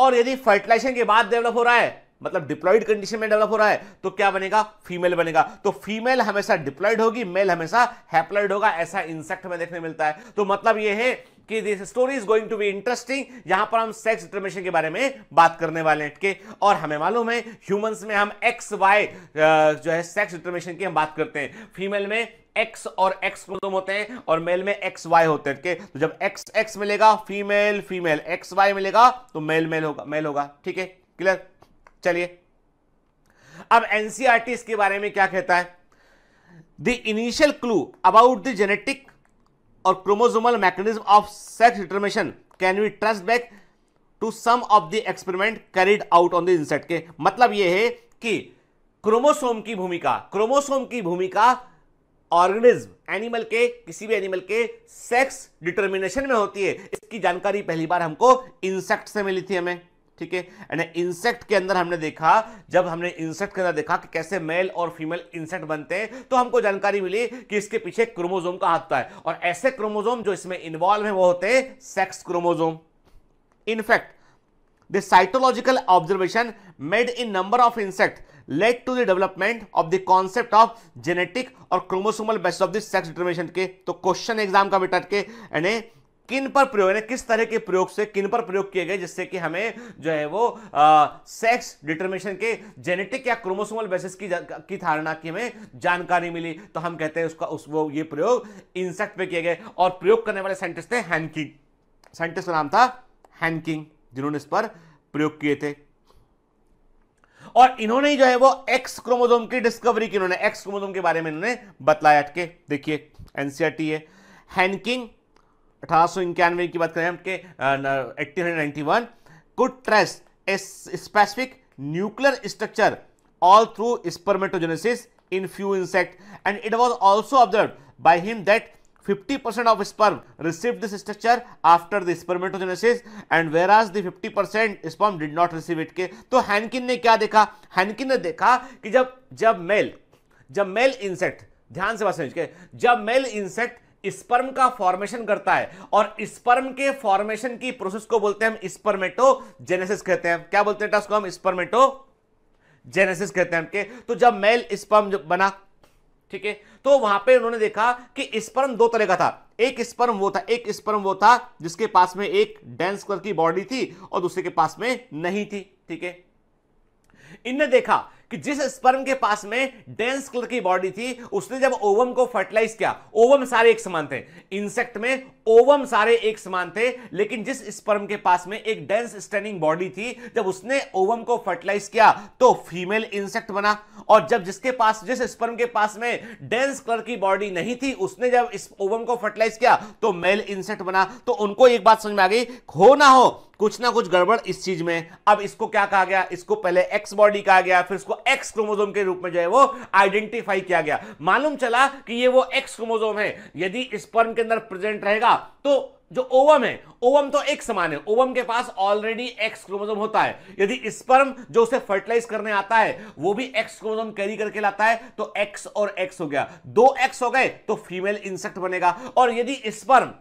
और यदि फर्टिलाइजेशन के बाद डेवलप हो रहा है मतलब डिप्लॉइड कंडीशन में डेवलप हो रहा है तो क्या बनेगा फीमेल बनेगा तो फीमेल हमेशा डिप्लॉइड होगी मेल हमेशा हैप्लॉइड होगा ऐसा इंसेक्ट में देखने मिलता है तो मतलब यह है कि this story is going to be interesting यहां पर हम सेक्स डिटर्मिनेशन के बारे में बात करने वाले हैं के और हमें मालूम है ह्यूमंस में हम एक्स वाई जो है सेक्स डिटर्मिनेशन की हम बात करते हैं फीमेल में एक्स और एक्स क्रोमोसोम होते हैं और मेल में एक्स वाई होते हैं ठीक है तो जब एक्स एक्स मिलेगा फीमेल फीमेल एक्स वाई मिलेगा तो मेल मेल होगा मेल होगा ठीक है क्लियर चलिए अब एनसीआरटी e इसके बारे में क्या कहता है the initial clue about the genetic और chromosomal mechanism of sex determination can we trace back to some of the experiment carried out on the insect के मतलब यह है कि क्रोमोसोम की भूमिका क्रोमोसोम की भूमिका ऑर्गेनिज्म एनिमल के किसी भी एनिमल के सेक्स डिटर्मिनेशन में होती है इसकी जानकारी पहली बार हमको इंसेक्ट से मिली थी हमें ठीक है एंड इंसेक्ट के अंदर हमने देखा जब हमने इंसेक्ट के अंदर देखा कि कैसे मेल और फीमेल इंसेक्ट बनते हैं तो हमको जानकारी मिली कि इसके पीछे क्रोमोजोम का हाथ है और ऐसे क्रोमोजोम जो इसमें इन्वॉल्व है वो होते हैं sex chromosome in fact the cytological observation made in number of insect led to the development of the concept of genetic और chromosomal basis of the sex determination के तो क्वेश्चन एग्जाम का बेटा के यानी किन पर प्रयोग यानी किस तरह के प्रयोग से किन पर प्रयोग किए गए जिससे कि हमें जो है वो आ, सेक्स डिटर्मिनेशन के जेनेटिक या क्रोमोसोमल बेसिस की की धारणा की हमें जानकारी मिली तो हम कहते हैं उसका उस वो ये प्रयोग इंसेक्ट पे किए गए और प्रयोग करने वाले साइंटिस्ट थे हैंकिंग साइंटिस्ट का नाम था हैंकिंग जिन्होंने इस पर प्रयोग किए थे और इन्होंने जो है वो एक्स क्रोमोजोम की डिस्कवरी की इन्होंने एक्स क्रोमोजोम के बारे में इन्होंने बतलाया के देखिए एनसीआरटी है हैंकिंग अठारह की बात करें हम के eighteen hundred specific nuclear structure all through spermatogenesis in few insect and it was also observe by him that 50% percent of sperm receive this structure after the spermatogenesis and whereas the fifty percent sperm did not receive it के तो हैंकिन ने क्या देखा हैंकिन ने देखा कि जब जब मेल जब मेल इंसेक्ट ध्यान से बात समझ के जब मेल इंसेक्ट स्पर्म का फॉर्मेशन करता है और स्पर्म के फॉर्मेशन की प्रोसेस को बोलते हैं हम स्पर्मेटो जेनेसिस कहते हैं क्या बोलते हैं टास्क हम स्पर्मेटो जेनेसिस कहते हैं हमके तो जब मेल स्पर्म बना ठीक है तो वहां पे उन्होंने देखा कि स्पर्म दो तरह का था एक स्पर्म वो था एक स्पर्म वो था जिसके पास में एक डेंस कलर की बॉडी थी और दूसरे के पास में नहीं थी ठीक है इनने देखा कि जिस स्पर्म के पास में डेंस कलर की बॉडी थी उसने जब ओवम को फर्टिलाइज किया ओवम सारे एक समान थे इंसेक्ट में ओवम सारे एक समान थे लेकिन जिस स्पर्म के पास में एक डेंस स्टैंडिंग बॉडी थी जब उसने ओवम को फर्टिलाइज किया तो फीमेल इंसेक्ट बना और जब जिसके पास जिस स्पर्म के पास में डेंस कलर की बॉडी नहीं थी उसने जब इस ओवम को फर्टिलाइज किया तो मेल इंसेक्ट बना तो उनको एक बात समझ में आ गई हो ना हो कुछ ना कुछ गड़बड़ इस चीज में अब इसको क्या कहा गया इसको पहले एक्स बॉडी कहा गया फिर इसको एक्स क्रोमोजोम के रूप में जो है वो आइडेंटिफाई किया गया मालूम चला कि ये वो एक्स क्रोमोजोम है यदि स्पर्म के अंदर प्रेजेंट रहेगा तो जो ओवम है ओवम तो एक समान है ओवम के पास ऑलरेडी एक्स क्रोमोजोम होता है यदि स्पर्म जो उसे फर्टिलाइज करने आता है वो भी एक्स क्रोमोजोम कैरी करके लाता है तो एक्स और एक्स हो गया दो एक्स हो गए तो फीमेल इंसेक्ट बनेगा और यदि स्पर्म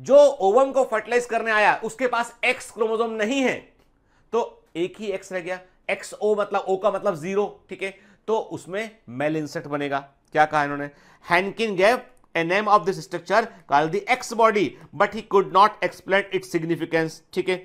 जो ओवम को फर्टिलाइज करने आया उसके पास एक्स क्रोमोजोम नहीं है तो एक ही एक्स रह गया एक्स ओ मतलब ओ का मतलब जीरो ठीक है तो उसमें मेल इंसेट बनेगा क्या कहा इन्होंने Henking gave name of this structure call called X body but he could not explain it significance ठीक है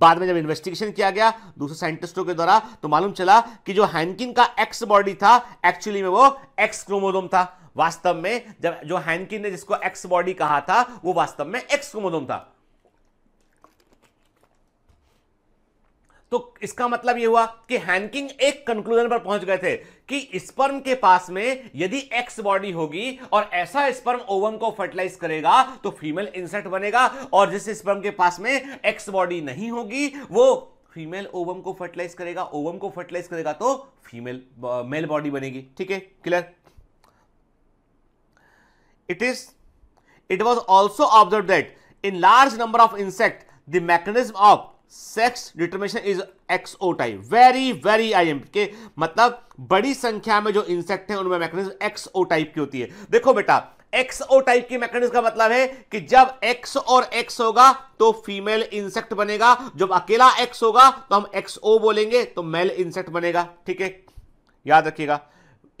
बाद में जब इन्वेस्टिगेशन किया गया दूसरे साइंटिस्टों के द्वारा तो मालूम चला कि जो हैंकिन का एक्स बॉडी था एक्चुअली में वो एक्स क्रोमोजोम था वास्तव में जब जो हैंकिन ने जिसको एक्स बॉडी कहा था वो वास्तव में एक्स क्रोमोजोम था तो इसका मतलब यह हुआ कि हैंकिंग एक कंक्लूजन पर पहुंच गए थे कि स्पर्म के पास में यदि एक्स बॉडी होगी और ऐसा स्पर्म ओवम को फर्टिलाइज करेगा तो फीमेल इंसेक्ट बनेगा और जिस स्पर्म के पास में एक्स बॉडी नहीं होगी वो फीमेल ओवम को फर्टिलाइज करेगा ओवम को फर्टिलाइज करेगा तो फीमेल मेल बॉडी बनेगी ठीक है clear it is it was also observed that in large number of insect the mechanism of sex determination is XO type very very I am के मतलब बड़ी संख्या में जो इंसेक्ट है उनमें मैकेनिज्म एक्सओ टाइप की होती है देखो बेटा एक्सओ टाइप की मैकेनिज्म का मतलब है कि जब एक्स और एक्स होगा तो फीमेल इंसेक्ट बनेगा जब अकेला एक्स होगा तो हम एक्सओ बोलेंगे तो मेल इंसेक्ट बनेगा ठीक है याद रखिएगा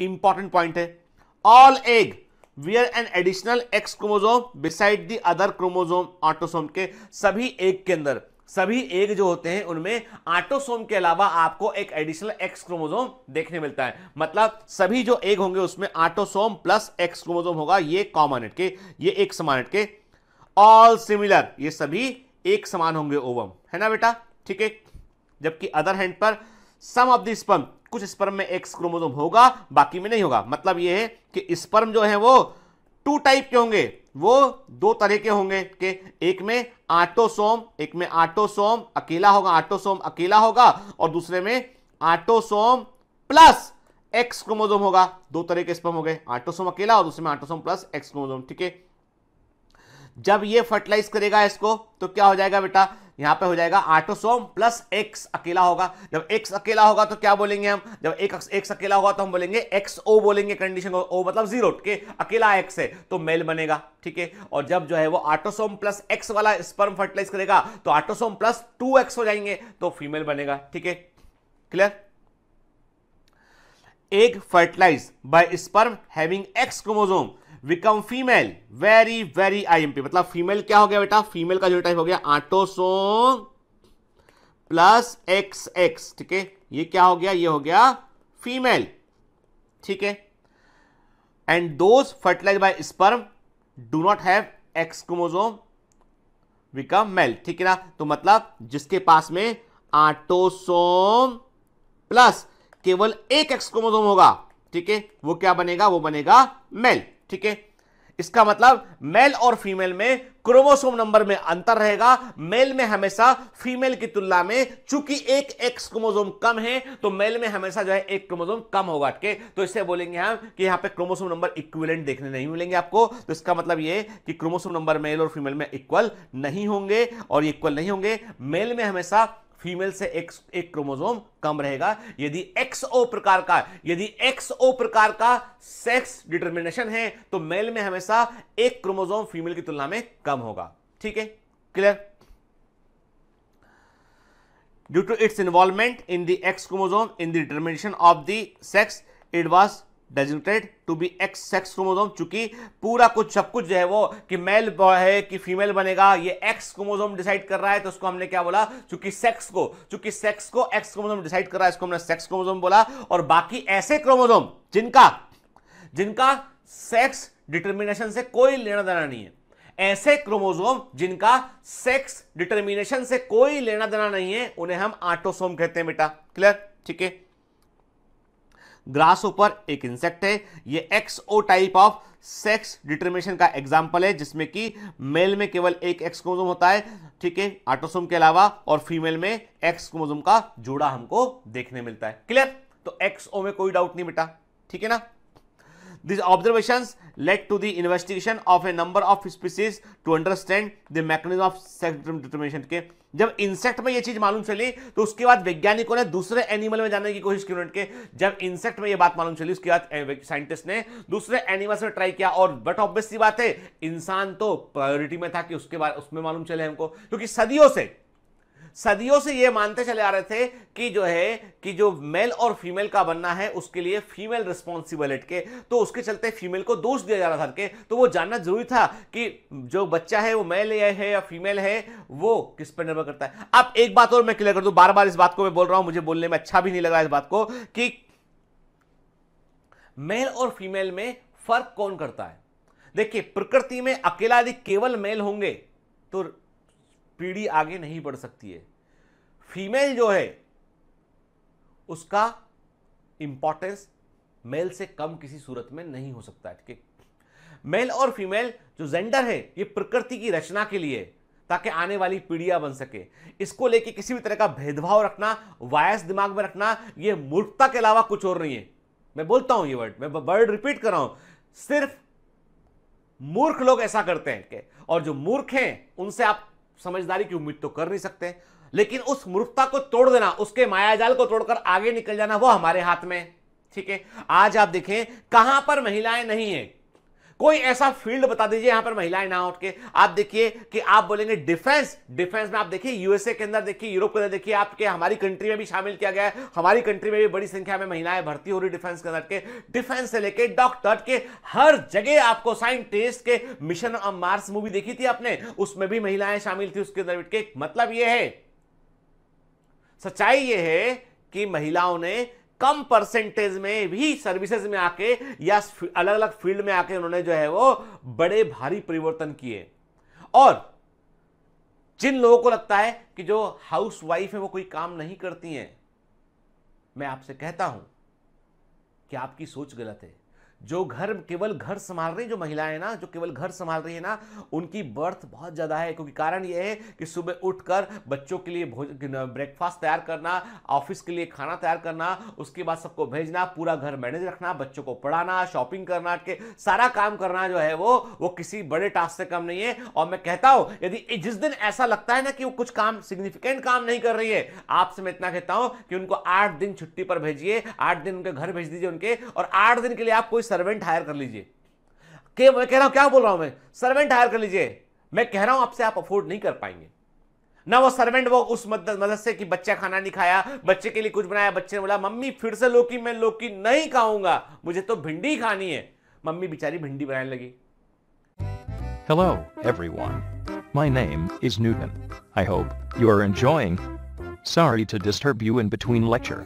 इंपॉर्टेंट पॉइंट है all egg bear an additional X chromosome beside the other chromosome autosome के सभी एक के अंदर सभी एक जो होते हैं उनमें ऑटोसोम के अलावा आपको एक एडिशनल एक्स क्रोमोजोम देखने मिलता है मतलब सभी जो एक होंगे उसमें ऑटोसोम प्लस एक्स क्रोमोजोम होगा ये कॉमन एट के ये एक समान एट के ऑल सिमिलर ये सभी एक समान होंगे ओवम है ना बेटा ठीक है जबकि अदर हैंड पर सम ऑफ द स्पम कुछ स्पर्म में एक्स क्रोमोजोम होगा बाकी में नहीं होगा मतलब यह है कि स्पर्म जो है वो टू टाइप के होंगे वो दो तरह के होंगे कि एक में आटोसोम एक में आटोसोम अकेला होगा आटोसोम अकेला होगा और दूसरे में आटोसोम प्लस एक्स क्रोमोजोम होगा दो तरह के स्पर्म हो गए आटोसोम अकेला और दूसरे में आटोसोम प्लस एक्स क्रोमोजोम ठीक है जब ये फर्टिलाइज करेगा इसको तो क्या हो जाएगा बेटा यहां पे हो जाएगा आटोसोम प्लस एक्स अकेला होगा जब एक्स अकेला होगा तो क्या बोलेंगे हम जब एक एक्स अकेला होगा तो हम बोलेंगे एक्स ओ बोलेंगे कंडीशन को ओ मतलब जीरो के अकेला एक्स है तो मेल बनेगा ठीक है और जब जो है वो आटोसोम प्लस एक्स वाला स्पर्म फर्टिलाइज करेगा तो आटोसोम प्लस टू एक्स हो जाएंगे तो फीमेल बनेगा ठीक है क्लियर एक fertilize by sperm having X chromosome become female very very IMP मतलब फीमेल क्या हो गया बेटा फीमेल का जो टाइप हो गया आटोसोम प्लस एक्स एक्स ठीक है ये क्या हो गया ये हो गया फीमेल ठीक है and those fertilize by sperm do not have X chromosome become male ठीक है ना तो मतलब जिसके पास में आटोसोम प्लस केवल एक एक्स क्रोमोजोम होगा ठीक है वो क्या बनेगा वो बनेगा मेल ठीक है इसका मतलब मेल और फीमेल में क्रोमोसोम नंबर में अंतर रहेगा मेल में हमेशा फीमेल की तुलना में चूंकि एक एक्स क्रोमोसोम कम है तो मेल में हमेशा जो है एक क्रोमोसोम कम होगा ठीक है तो इससे बोलेंगे हम कि यहां पे क्रोमोसोम नंबर इक्विवेलेंट देखने नहीं मिलेंगे आपको तो इसका मतलब ये कि क्रोमोसोम नंबर मेल और फीमेल में इक्वल नहीं होंगे और इक्वल नहीं होंगे मेल में हमेशा फीमेल से एक, एक क्रोमोजोम कम रहेगा यदि एक्सओ प्रकार का यदि एक्सओ प्रकार का सेक्स डिटर्मिनेशन है तो मेल में हमेशा एक क्रोमोजोम फीमेल की तुलना में कम होगा ठीक है clear due to its involvement in the X chromosome in the determination of the sex it was designated to be X sex chromosome चूंकि पूरा कुछ सब कुछ जो है वो कि मेल है कि फीमेल बनेगा ये एक्स क्रोमोजोम डिसाइड कर रहा है तो उसको हमने क्या बोला चूंकि सेक्स को चूंकि सेक्स को एक्स क्रोमोजोम डिसाइड कर रहा है इसको हमने सेक्स क्रोमोजोम बोला और बाकी ऐसे क्रोमोजोम जिनका जिनका सेक्स डिटर्मिनेशन से कोई लेना देना नहीं है ऐसे क्रोमोजोम जिनका सेक्स डिटर्मिनेशन से कोई लेना देना नहीं है उन्हें हम आटोसोम कहते हैं बेटा क्लियर ठीक है ग्रास ऊपर एक इंसेक्ट है ये X O type of sex determination का एग्जाम्पल है जिसमें कि मेल में केवल एक एक्स क्रोमोजोम होता है ठीक है आटोसोम के अलावा और फीमेल में एक्स क्रोमोजोम का जोड़ा हमको देखने मिलता है क्लियर तो एक्सओ में कोई डाउट नहीं बेटा ठीक है ना These observations led to the investigation of a number of species to understand the mechanism of sexual के जब इंसेक्ट में ये चीज मालूम चली तो उसके बाद वैज्ञानिकों ने दूसरे एनिमल में जाने की कोशिश की उन्होंने जब इंसेक्ट में ये बात मालूम चली उसके बाद साइंटिस्ट ने दूसरे एनिमल्स में ट्राई किया और बट ऑब्वियस बात है इंसान तो प्रायोरिटी में था कि उसके बाद उसमें मालूम चले हमको क्योंकि सदियों से सदियों से ये मानते चले आ रहे थे कि जो है कि जो मेल और फीमेल का बनना है उसके लिए फीमेल रिस्पॉन्सिबल के तो उसके चलते फीमेल को दोष दिया जा रहा था के तो वो जानना जरूरी था कि जो बच्चा है वो मेल है या फीमेल है वो किस पर निर्भर करता है अब एक बात और मैं क्लियर कर दूं बार बार इस बात को मैं बोल रहा हूं मुझे बोलने में अच्छा भी नहीं लग रहा इस बात को कि मेल और फीमेल में फर्क कौन करता है देखिए प्रकृति में अकेला यदि केवल मेल होंगे तो पीढ़ी आगे नहीं बढ़ सकती है फीमेल जो है उसका इंपॉर्टेंस मेल से कम किसी सूरत में नहीं हो सकता है ठीक है मेल और फीमेल जो जेंडर है ये प्रकृति की रचना के लिए ताकि आने वाली पीढ़ियां बन सके इसको लेके किसी भी तरह का भेदभाव रखना वायस दिमाग में रखना ये मूर्खता के अलावा कुछ और नहीं है मैं बोलता हूं ये वर्ड मैं वर्ड रिपीट कर रहा हूं सिर्फ मूर्ख लोग ऐसा करते हैं और जो मूर्ख हैं उनसे आप समझदारी की उम्मीद तो कर नहीं सकते लेकिन उस मूर्खता को तोड़ देना उसके मायाजाल को तोड़कर आगे निकल जाना वो हमारे हाथ में ठीक है आज आप देखें कहां पर महिलाएं नहीं है कोई ऐसा फील्ड बता दीजिए यहां पर महिलाएं ना उठ के आप देखिए कि आप बोलेंगे डिफेंस डिफेंस में आप देखिए यूएसए के अंदर देखिए यूरोप के अंदर देखिए आपके हमारी कंट्री में भी शामिल किया गया है हमारी कंट्री में भी बड़ी संख्या में महिलाएं भर्ती हो रही डिफेंस के अंदर के डिफेंस से लेकर डॉक्टर के हर जगह आपको साइंटिस्ट के मिशन मार्स मूवी देखी थी आपने उसमें भी महिलाएं शामिल थी उसके अंदर के मतलब यह है सच्चाई यह है कि महिलाओं ने कम परसेंटेज में भी सर्विसेज में आके या अलग अलग फील्ड में आके उन्होंने जो है वो बड़े भारी परिवर्तन किए और जिन लोगों को लगता है कि जो हाउस वाइफ है वो कोई काम नहीं करती हैं मैं आपसे कहता हूं कि आपकी सोच गलत है जो घर केवल घर संभाल रही जो महिलाएं ना जो केवल घर संभाल रही है ना उनकी बर्थ बहुत ज़्यादा है क्योंकि कारण यह है कि सुबह उठकर बच्चों के लिए भोजन ब्रेकफास्ट तैयार करना ऑफिस के लिए खाना तैयार करना उसके बाद सबको भेजना पूरा घर मैनेज रखना बच्चों को पढ़ाना शॉपिंग करना के सारा काम करना जो है वो वो किसी बड़े टास्क से कम नहीं है और मैं कहता हूं यदि जिस दिन ऐसा लगता है ना कि वो कुछ काम सिग्निफिकेंट काम नहीं कर रही है आपसे मैं इतना कहता हूं कि उनको आठ दिन छुट्टी पर भेजिए आठ दिन उनके घर भेज दीजिए उनके और आठ दिन के लिए आप कोई सर्वेंट हायर कर लीजिए के मैं कह रहा हूं क्या बोल रहा हूं मैं सर्वेंट हायर कर लीजिए मैं कह रहा हूं आपसे आप अफोर्ड नहीं कर पाएंगे ना वो सर्वेंट वो उस मदद मदद से कि बच्चा खाना नहीं खाया बच्चे के लिए कुछ बनाया बच्चे ने बोला मम्मी फिर से लोकी मैं लोकी नहीं खाऊंगा मुझे तो भिंडी खानी है मम्मी बेचारी भिंडी बनाने लगी hello everyone my name is Newton I hope you are enjoying sorry to disturb you in between lecture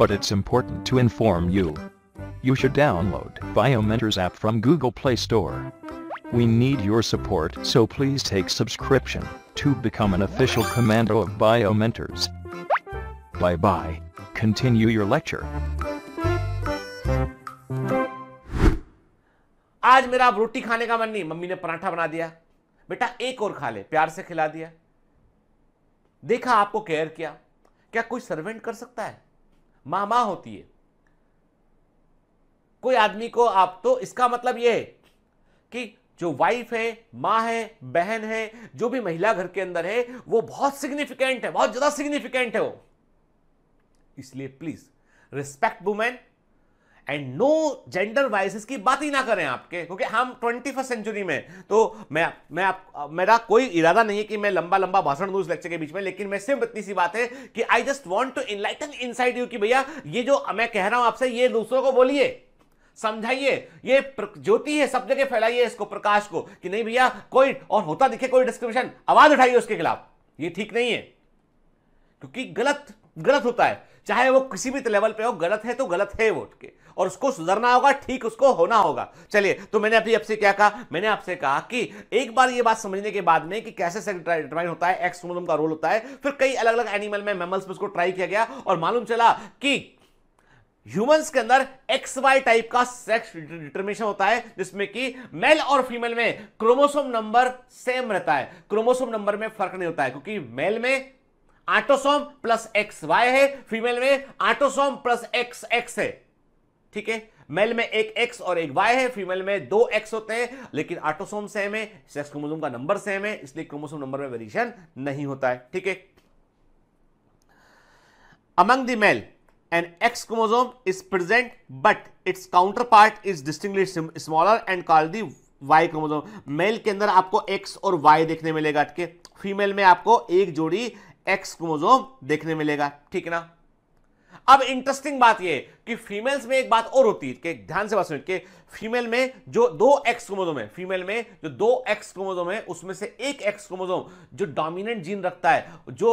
but it's important to inform you you should download Biomentors app from Google Play Store. We need your support so please take subscription to become an official commando of Biomentors. Bye bye. Continue your lecture. आज मेरा अब रोटी खाने का मन नहीं mummy ने पराठा बना दिया बेटा एक और खा ले प्यार से खिला दिया देखा आपको केयर किया क्या कोई सर्वेंट कर सकता है मां मां होती है कोई आदमी को आप तो इसका मतलब यह है कि जो वाइफ है माँ है बहन है जो भी महिला घर के अंदर है वो बहुत सिग्निफिकेंट है बहुत ज्यादा सिग्निफिकेंट है वो इसलिए please respect women and no gender biases की बात ही ना करें आपके क्योंकि हम ट्वेंटी फर्स्ट सेंचुरी में तो मैं मैं आप मेरा कोई इरादा नहीं है कि मैं लंबा लंबा भाषण दूस इस लेक्चर के बीच में लेकिन मैं सिर्फ इतनी सी बात है कि I just want to enlighten inside you कि भैया ये जो मैं कह रहा हूं आपसे ये दूसरों को बोलिए समझाइए ये ज्योति है सब जगह फैलाइए इसको प्रकाश को कि नहीं भैया कोई और होता दिखे कोई डिस्क्रिमिनेशन आवाज उठाइए उसके खिलाफ ये ठीक नहीं है क्योंकि गलत गलत होता है चाहे वो किसी भी लेवल पे हो गलत है तो गलत है वो के और उसको सुधरना होगा ठीक उसको होना होगा चलिए तो मैंने अभी आपसे क्या कहा मैंने आपसे कहा कि एक बार ये बात समझने के बाद में कि कैसे डिटरमाइन होता है एक्सोमोजोम का रोल होता है फिर कई अलग अलग एनिमल में मेमल्स में उसको ट्राई किया गया और मालूम चला कि ह्यूमंस के अंदर एक्स वाई टाइप का सेक्स डिटर्मिनेशन होता है जिसमें कि मेल और फीमेल में क्रोमोसोम नंबर सेम रहता है क्रोमोसोम नंबर में फर्क नहीं होता है क्योंकि मेल में आटोसोम प्लस एक्स वाई है फीमेल में आटोसोम प्लस एक्स एक्स है ठीक है मेल में एक एक्स और एक वाई है फीमेल में दो एक्स होते हैं लेकिन आटोसोम सेम है सेक्स क्रोमोसोम का नंबर सेम है इसलिए क्रोमोसोम नंबर में वेरिएशन नहीं होता है ठीक है among the male an X chromosome is present but its counterpart is distinctly smaller and called the Y chromosome male के अंदर आपको X और Y देखने मिलेगा ठीक है फीमेल में आपको एक जोड़ी X क्रोमोजोम देखने मिलेगा ठीक है ना अब इंटरेस्टिंग बात ये कि फीमेल्स में एक बात और होती है कि ध्यान से बात कि फीमेल में जो दो एक्स क्रोमोजोम है फीमेल में जो दो एक्स क्रोमोजोम है उसमें से एक एक्स क्रोमोजोम जो डोमिनेंट जीन रखता है जो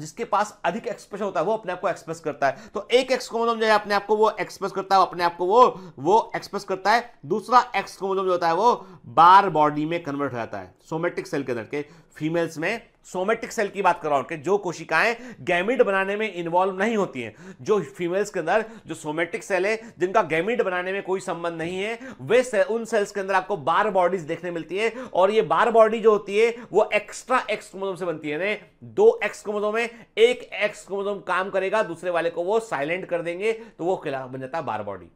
जिसके पास अधिक एक्सप्रेशन होता है वो अपने आप को एक्सप्रेस करता है तो एक एक्स क्रोमोजोम जो है अपने आप को वो एक्सप्रेस करता है अपने आप को वो वो एक्सप्रेस करता है दूसरा एक्स क्रोमोजोम जो होता है वो बार बॉडी में कन्वर्ट हो जाता है सोमेटिक सेल के अंदर के फीमेल्स में सोमेटिक सेल की बात कर रहा हूं कि जो कोशिकाएं गैमिट बनाने में इन्वॉल्व नहीं होती हैं जो फीमेल्स के अंदर जो सोमेटिक सेल है जिनका गैमिट बनाने में कोई संबंध नहीं है वे से, उन सेल्स के अंदर आपको बार बॉडीज देखने मिलती है और ये बार बॉडी जो होती है वो एक्स्ट्रा एक्स से बनती है दो एक्स क्रोमोजोम एक एक्स काम करेगा दूसरे वाले को वो साइलेंट कर देंगे तो वो बन जाता है बार बॉडी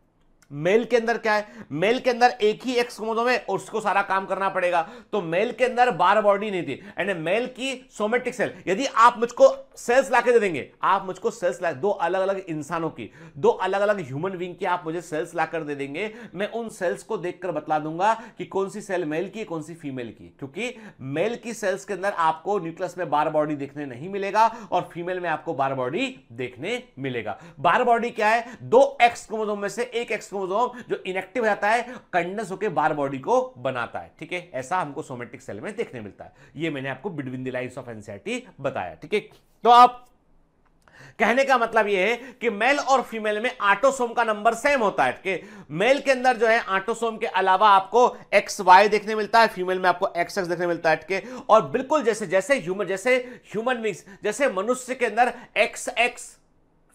मेल के अंदर क्या है मेल के अंदर एक ही एक्स क्रोमोसोम है और उसको सारा काम करना पड़ेगा तो मेल के अंदर बार बॉडी नहीं थी एंड मेल की सोमेटिक सेल यदि आप मुझको सेल्स लाके दे देंगे आप मुझको सेल्स ला दो अलग अलग इंसानों की दो अलग अलग ह्यूमन बींग की आप मुझे सेल्स लाकर दे देंगे मैं उन सेल्स को देखकर बतला दूंगा कि कौन सी सेल मेल की कौन सी फीमेल की क्योंकि मेल की सेल्स के अंदर आपको न्यूक्लियस में बार बॉडी देखने नहीं मिलेगा और फीमेल में आपको बार बॉडी देखने मिलेगा बार बॉडी क्या है दो एक्स क्रोमोसोम में से एक एक्स क्रोमोजोम जो इनएक्टिव हो जाता है कंडेंस होकर बार बॉडी को बनाता है ठीक है ऐसा हमको सोमेटिक सेल में देखने मिलता है ये मैंने आपको between the lines of NCERT बताया ठीक है तो आप कहने का मतलब यह है कि मेल और फीमेल में आटोसोम का नंबर सेम होता है कि मेल के अंदर जो है आटोसोम के अलावा आपको एक्स वाई देखने मिलता है फीमेल में आपको एक्स एक्स देखने मिलता है के और बिल्कुल जैसे जैसे ह्यूमन जैसे ह्यूमन मिक्स जैसे मनुष्य के अंदर एक्स एक्स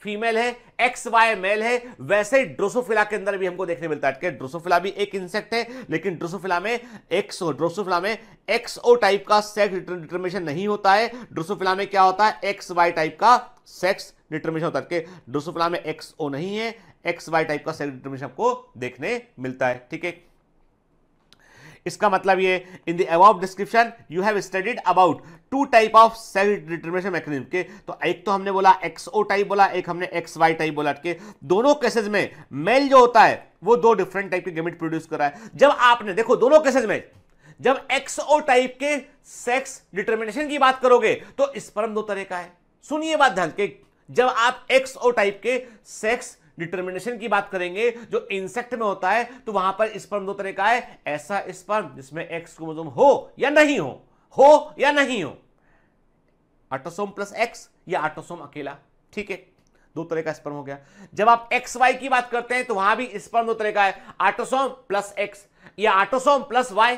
फीमेल है एक्स वाई मेल है वैसे ड्रोसोफिला के अंदर भी हमको देखने मिलता है ड्रोसोफिला भी एक इंसेक्ट है लेकिन ड्रोसोफिला में एक्सो ड्रोसोफिला में एक्सओ टाइप का सेक्स डिटर्मिनेशन नहीं होता है ड्रोसोफिला में क्या होता है एक्स वाई टाइप का सेक्स डिटर्मिनेशन होता है ड्रोसोफिला में एक्सओ नहीं है एक्स वाई टाइप का सेक्स डिटर्मिनेशन आपको देखने मिलता है ठीक है इसका मतलब ये in the about description you have studied about two type of self determination mechanism के तो एक तो हमने बोला एक्सओ टाइप बोला एक हमने एक्स वाई टाइप बोला के दोनों केसेज में मेल जो होता है वो दो डिफरेंट टाइप के गेमिट प्रोड्यूस कर रहा है जब आपने देखो दोनों केसेज में जब एक्सओ टाइप के सेक्स डिटर्मिनेशन की बात करोगे तो स्पर्म दो तरह का है सुनिए बात ध्यान के जब आप एक्स ओ टाइप के सेक्स डिटर्मिनेशन की बात करेंगे जो इंसेक्ट में होता है तो वहां पर स्पर्म दो तरह का है ऐसा स्पर्म जिसमें एक्स क्रोमोजोम हो या नहीं हो हो या नहीं हो ऑटोसोम प्लस एक्स या ऑटोसोम अकेला ठीक है दो तरह का स्पर्म हो गया जब आप एक्स वाई की बात करते हैं तो वहां भी स्पर्म दो तरह का है ऑटोसोम प्लस एक्स या ऑटोसोम प्लस वाई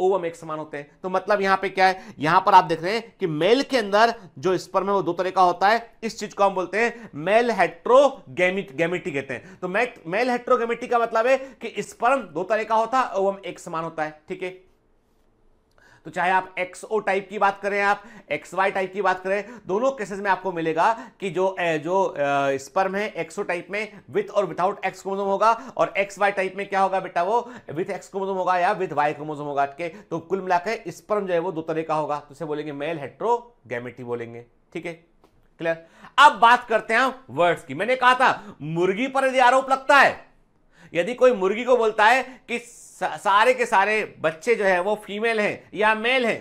ओवम एक समान होते हैं तो मतलब यहां पे क्या है यहां पर आप देख रहे हैं कि मेल के अंदर जो स्पर्म है वो दो तरह का होता है इस चीज को हम बोलते हैं मेल हेट्रोगेमिटी कहते हैं तो मेल हेट्रोगेमिटी का मतलब है कि स्पर्म दो तरह का होता है ओवम एक समान होता है ठीक है तो चाहे आप एक्सओ टाइप की बात करें आप एक्स वाई टाइप की बात करें दोनों केसेस में आपको मिलेगा कि जो जो स्पर्म है एक्सओ टाइप में विथ और विदाउट एक्स क्रोमोजोम होगा और एक्स वाई टाइप में क्या होगा बेटा वो विथ एक्स क्रोमोजोम होगा या विथ वाई क्रोमोजोम होगा के तो कुल मिलाकर स्पर्म जो है वो दो तरह का होगा तो उसे बोलेंगे मेल हेट्रोगेमेटी बोलेंगे ठीक है क्लियर अब बात करते हैं वर्ड्स की मैंने कहा था मुर्गी पर यदि आरोप लगता है यदि कोई मुर्गी को बोलता है कि सारे के सारे बच्चे जो है वो फीमेल हैं या मेल हैं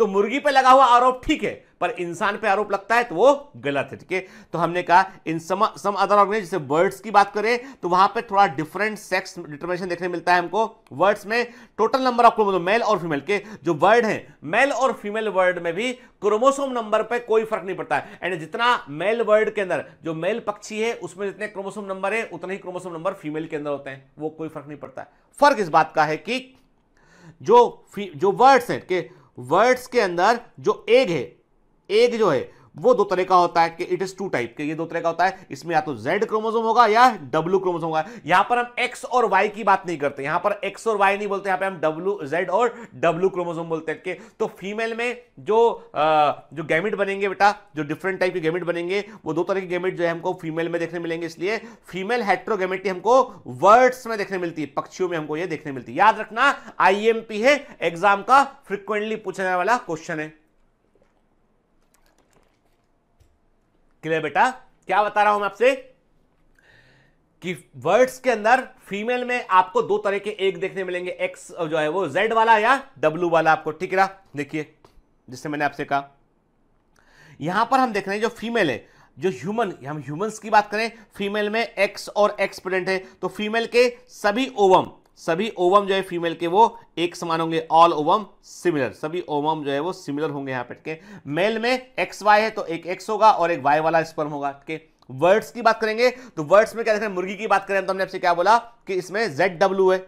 तो मुर्गी पे लगा हुआ आरोप ठीक है पर इंसान पे आरोप लगता है तो वो गलत है ठीक है तो हमने कहा in some some other organisms जैसे बर्ड्स की बात करें तो वहां पे थोड़ा डिफरेंट सेक्स डिटर्मिनेशन देखने मिलता है हमको वर्ड्स में total number of chromosome male और फीमेल के जो वर्ड हैं मेल और फीमेल वर्ड में भी क्रोमोसोम नंबर पर कोई फर्क नहीं पड़ता है एंड जितना मेल वर्ड के अंदर जो मेल पक्षी है उसमें जितने क्रोमोसोम नंबर है उतना ही क्रोमोसोम नंबर फीमेल के अंदर होते हैं वो कोई फर्क नहीं पड़ता फर्क इस बात का है कि जो जो वर्ड्स हैं वर्ड्स के अंदर जो एग है एग जो है वो दो तरह का होता है कि इट इज टू टाइप के ये दो तरह का होता है इसमें या तो जेड क्रोमोजोम होगा या डब्लू क्रोमोजोम होगा यहां पर हम एक्स और वाई की बात नहीं करते यहां पर एक्स और वाई नहीं बोलते यहां पर हम डब्ल्यू जेड और डब्लू क्रोमोजोम बोलते हैं तो फीमेल में जो आ, जो गैमिट बनेंगे बेटा जो डिफरेंट टाइप के गैमिट बनेंगे वो दो तरह के गैमिट जो है हमको फीमेल में देखने मिलेंगे इसलिए फीमेल हेट्रोगेमेटी हमको वर्ड्स में देखने मिलती है पक्षियों में हमको ये देखने मिलती है याद रखना आईएमपी है एग्जाम का फ्रिक्वेंटली पूछने वाला क्वेश्चन है क्लियर बेटा क्या बता रहा हूं मैं आपसे कि वर्ड्स के अंदर फीमेल में आपको दो तरह के एक देखने मिलेंगे एक्स जो है वो जेड वाला या डब्लू वाला आपको ठीक रहा देखिए जिससे मैंने आपसे कहा यहां पर हम देख रहे हैं जो फीमेल है जो ह्यूमन हम ह्यूमंस की बात करें फीमेल में एक्स और एक्स प्रेजेंट है तो फीमेल के सभी ओवम सभी ओवम जो है फीमेल के वो एक समान होंगे ऑल ओवम सिमिलर सभी ओवम जो है वो सिमिलर होंगे यहाँ पे मेल में एक्स वाई है तो एक एक्स होगा और एक वाई वाला स्पर्म होगा के वर्ड्स की बात करेंगे तो वर्ड्स में क्या देख रहे हैं मुर्गी की बात करें तो हमने आपसे क्या बोला कि इसमें जेड डब्ल्यू है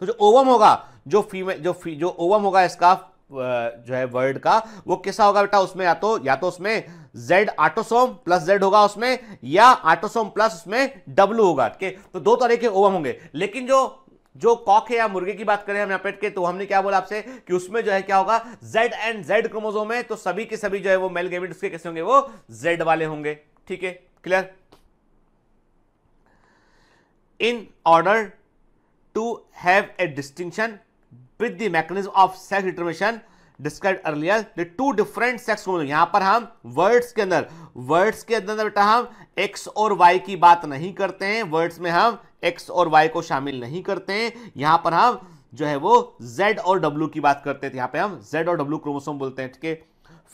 तो जो ओवम होगा जो फीमेल जो फी, जो ओवम होगा इसका जो है वर्ड का वो कैसा होगा बेटा उसमें या तो या तो उसमें जेड आटोसोम प्लस जेड होगा उसमें या आटोसोम प्लस उसमें डब्लू होगा ठीक है तो दो तरह के ओवम होंगे लेकिन जो जो कॉक है या मुर्गे की बात करें हम यहाँ पेट के तो हमने क्या बोला आपसे कि उसमें जो है क्या होगा जेड एंड जेड क्रोमोजोम है तो सभी के सभी जो है वो मेल गेमिट उसके कैसे होंगे वो जेड वाले होंगे ठीक है clear in order to have a distinction with the mechanism of sex describe earlier the two different sex यहां पर हम वर्ड्स के अंदर वर्ड्स के अंदर बेटा हम एक्स और वाई की बात नहीं करते हैं वर्ड्स में हम एक्स और वाई को शामिल नहीं करते हैं यहां पर हम जो है वो जेड और डब्ल्यू की बात करते हैं यहां पे हम जेड और डब्ल्यू क्रोमोसोम बोलते हैं ठीक है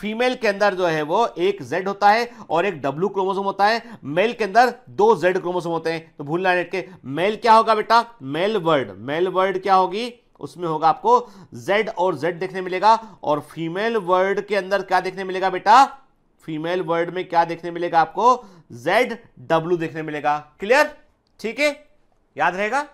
फीमेल के अंदर जो है वो एक जेड होता है और एक डब्ल्यू क्रोमोसोम होता है मेल के अंदर दो जेड क्रोमोसोम होते हैं तो भूलना नेट के मेल क्या होगा बेटा मेल वर्ड मेल वर्ड क्या होगी उसमें होगा आपको जेड और जेड देखने मिलेगा और फीमेल वर्ड के अंदर क्या देखने मिलेगा बेटा फीमेल वर्ड में क्या देखने मिलेगा आपको जेड डब्ल्यू देखने मिलेगा क्लियर ठीक है याद रहेगा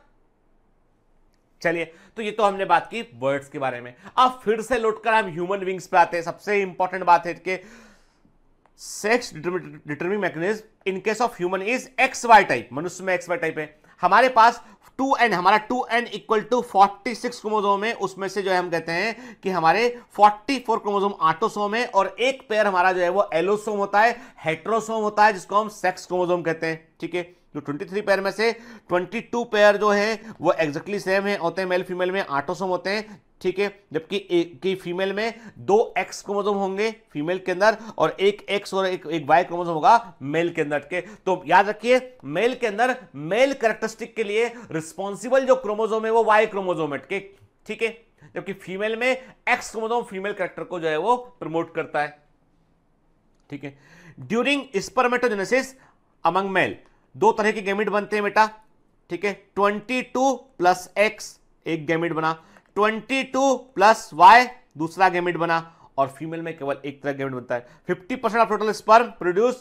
चलिए तो ये तो हमने बात की वर्ड्स के बारे में अब फिर से लौटकर हम ह्यूमन विंग्स पे आते हैं सबसे इंपॉर्टेंट बात है कि sex determining mechanism in case of human is X Y type मनुष्य में एक्स वाई टाइप है हमारे पास टू एन हमारा two N equal to forty six chromosome है उसमें से जो है हम कहते हैं कि हमारे फोर्टी फोर क्रोमोजोम आटोसोम है और एक पेयर हमारा जो है वो एलोसोम होता है हेट्रोसोम होता है जिसको हम सेक्स क्रोमोजोम कहते हैं ठीक है जो 23 पेयर में से 22 पेयर जो है वो एग्जैक्टली exactly सेम है होते हैं मेल फीमेल में आटोसोम होते हैं ठीक है जबकि की फीमेल में दो एक्स क्रोमोजोम होंगे फीमेल के अंदर और एक एक्स और एक, एक वाई क्रोमोजोम होगा मेल के अंदर के तो याद रखिए मेल के अंदर मेल करेक्टरिस्टिक के लिए रिस्पॉन्सिबल जो क्रोमोजोम है वो वाई क्रोमोजोम के ठीक है जबकि फीमेल में एक्स क्रोमोजोम फीमेल करेक्टर को जो है वो प्रमोट करता है ठीक है ड्यूरिंग स्पर्मेटोजेनेसिस अमंग मेल दो तरह के गेमिट बनते हैं बेटा ठीक है ट्वेंटी टू प्लस एक्स एक गेमिट बना ट्वेंटी टू प्लस वाई दूसरा गेमिट बना और फीमेल में केवल एक तरह गेमिट बनता है fifty percent of total sperm produce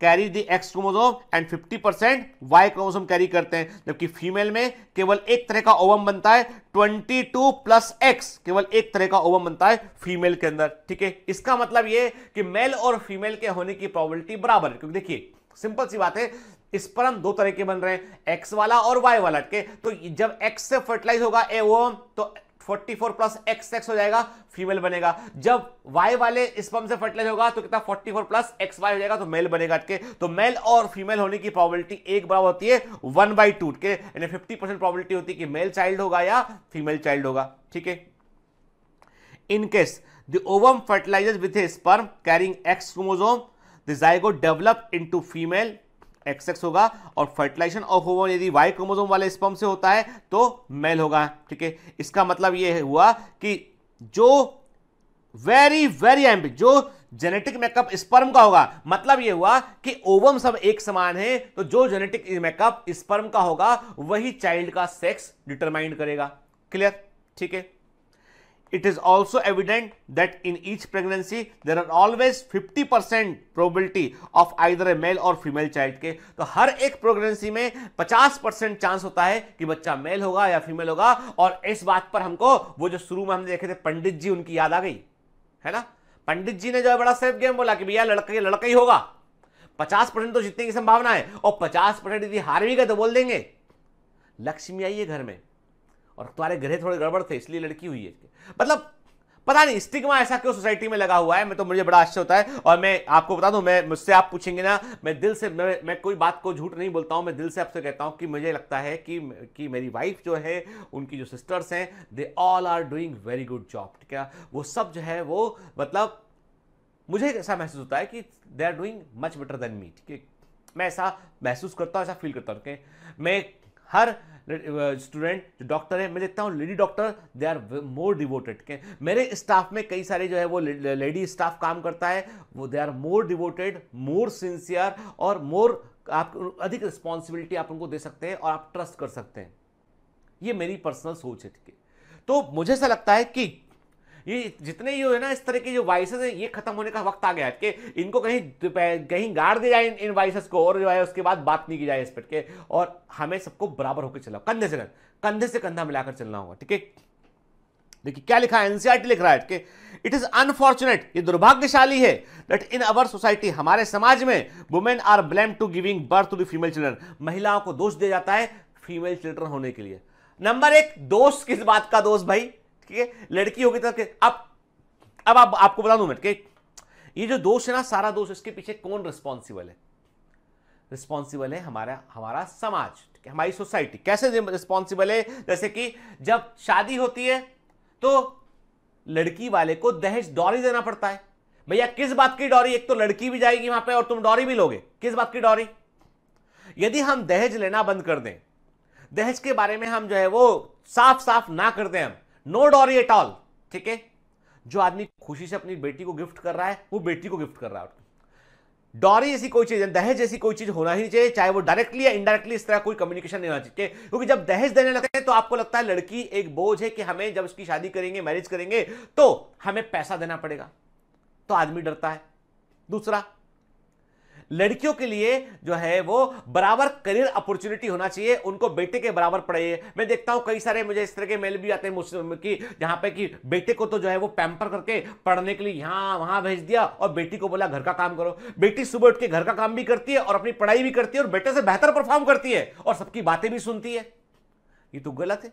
carry the X chromosome and 50 percent Y chromosome carry करते हैं जबकि फीमेल में केवल एक तरह का ओवम बनता है 22 प्लस एक्स केवल एक तरह का ओवम बनता है फीमेल के अंदर ठीक है इसका मतलब ये कि मेल और फीमेल के होने की प्रोबेबिलिटी बराबर है क्योंकि देखिए सिंपल सी बात है स्पर्म दो तरह के बन रहे हैं एक्स वाला और वाई वाला के तो जब एक्स से फर्टिलाइज होगा ए वो तो 44 प्लस एक्स एक्स हो जाएगा फीमेल बनेगा जब वाई वाले स्पर्म से फर्टिलाइज होगा तो कितना 44 प्लस एक्स वाई हो जाएगा तो मेल बनेगा के तो मेल और फीमेल होने की प्रोबेबिलिटी एक बराबर होती है वन बाई टू के फिफ्टी परसेंट प्रॉबिलिटी होती है कि मेल चाइल्ड होगा या फीमेल चाइल्ड होगा ठीक है in case the ovum fertilizer with a sperm carrying X chromosome the zygote develop into female X होगा और फर्टिलाइजेशन ऑफ होमोन यदि वाई क्रोमोजोम वाले स्पर्म से होता है तो मेल होगा ठीक है इसका मतलब ये हुआ कि जो वेरी वेरी एम्बी जो जेनेटिक मेकअप स्पर्म का होगा मतलब यह हुआ कि ओवम सब एक समान है तो जो जेनेटिक मेकअप स्पर्म का होगा वही चाइल्ड का सेक्स डिटरमाइंड करेगा क्लियर ठीक है it is also evident that in each pregnancy there are always 50% probability of either a male or female child के तो हर एक प्रेगनेंसी में 50% चांस होता है कि बच्चा मेल होगा या फीमेल होगा और इस बात पर हमको वो जो शुरू में हमने देखे थे पंडित जी उनकी याद आ गई है ना पंडित जी ने जो है बड़ा सेफ गेम बोला कि भैया लड़का लड़का ही होगा पचास परसेंट तो जीतने की संभावना है और पचास परसेंट यदि हार भी गए तो बोल देंगे लक्ष्मी आई है घर में और तुम्हारे ग्रह थोड़े गड़बड़ थे इसलिए लड़की हुई है मतलब पता नहीं स्टिग्मा ऐसा क्यों सोसाइटी में लगा हुआ है मैं तो मुझे बड़ा आश्चर्य अच्छा होता है और मैं आपको बता दूं मैं मुझसे आप पूछेंगे ना मैं दिल से मैं, मैं कोई बात को झूठ नहीं बोलता हूं मैं दिल से आपसे कहता हूं कि मुझे लगता है कि कि मेरी वाइफ जो है उनकी जो सिस्टर्स हैं they all are doing very good job ठीक है वो सब जो है वो मतलब मुझे ऐसा महसूस होता है कि they are doing much better than me ठीक है मैं ऐसा महसूस करता हूँ ऐसा फील करता हूँ मैं हर स्टूडेंट जो डॉक्टर है मैं देखता हूँ lady doctor they are more devoted मेरे स्टाफ में कई सारे जो है वो लेडी स्टाफ काम करता है वो they are more devoted more sincere और मोर आप अधिक रिस्पॉन्सिबिलिटी आप उनको दे सकते हैं और आप ट्रस्ट कर सकते हैं ये मेरी पर्सनल सोच है ठीक है तो मुझे ऐसा लगता है कि ये जितने ये है ना इस तरह के जो वाइसेस हैं ये खत्म होने का वक्त आ गया है कि इनको कहीं कहीं गाड़ दिया जाए इन, इन वाइसेस को और जो है उसके बाद बात नहीं की जाए इस पर के और हमें सबको बराबर होकर चलाओ कंधे से कंधे कंधे से कंधा मिलाकर चलना होगा ठीक है देखिए क्या लिखा है एनसीआरटी e लिख रहा है कि इट इज अनफॉर्चुनेट ये दुर्भाग्यशाली है दैट इन अवर सोसाइटी हमारे समाज में women are blame to giving birth to the female children महिलाओं को दोष दिया जाता है फीमेल चिल्ड्रन होने के लिए नंबर एक दोष किस बात का दोष भाई ठीक है लड़की होगी तरफ तो अब अब आप, आपको बता दू मैं ठीक ये जो दोष है ना सारा दोष इसके पीछे कौन रिस्पॉन्सिबल है रिस्पॉन्सिबल है हमारा हमारा समाज ठीक है हमारी सोसाइटी कैसे रिस्पॉन्सिबल है जैसे कि जब शादी होती है तो लड़की वाले को दहेज डॉरी देना पड़ता है भैया किस बात की डॉरी एक तो लड़की भी जाएगी वहां पे और तुम डॉरी भी लोगे किस बात की डॉरी यदि हम दहेज लेना बंद कर दें दहेज के बारे में हम जो है वो साफ साफ ना कर दें हम नो डॉरी एट ऑल ठीक है जो आदमी खुशी से अपनी बेटी को गिफ्ट कर रहा है वो बेटी को गिफ्ट कर रहा है डॉरी ऐसी कोई चीज़ दहेज ऐसी कोई चीज़ होना ही नहीं चाहिए चाहे वो डायरेक्टली या इनडायरेक्टली इस तरह कोई कम्युनिकेशन नहीं होना चाहिए क्योंकि जब दहेज देने लगते हैं तो आपको लगता है लड़की एक बोझ है कि हमें जब उसकी शादी करेंगे मैरिज करेंगे तो हमें पैसा देना पड़ेगा तो आदमी डरता है दूसरा लड़कियों के लिए जो है वो बराबर करियर अपॉर्चुनिटी होना चाहिए उनको बेटे के बराबर पड़े मैं देखता हूं कई सारे मुझे इस तरह के मेल भी आते हैं कि जहाँ पे कि बेटे को तो जो है वो पैम्पर करके पढ़ने के लिए यहां वहां भेज दिया और बेटी को बोला घर का काम करो बेटी सुबह उठ के घर का काम भी करती है और अपनी पढ़ाई भी करती है और बेटे से बेहतर परफॉर्म करती है और सबकी बातें भी सुनती है ये तो गलत है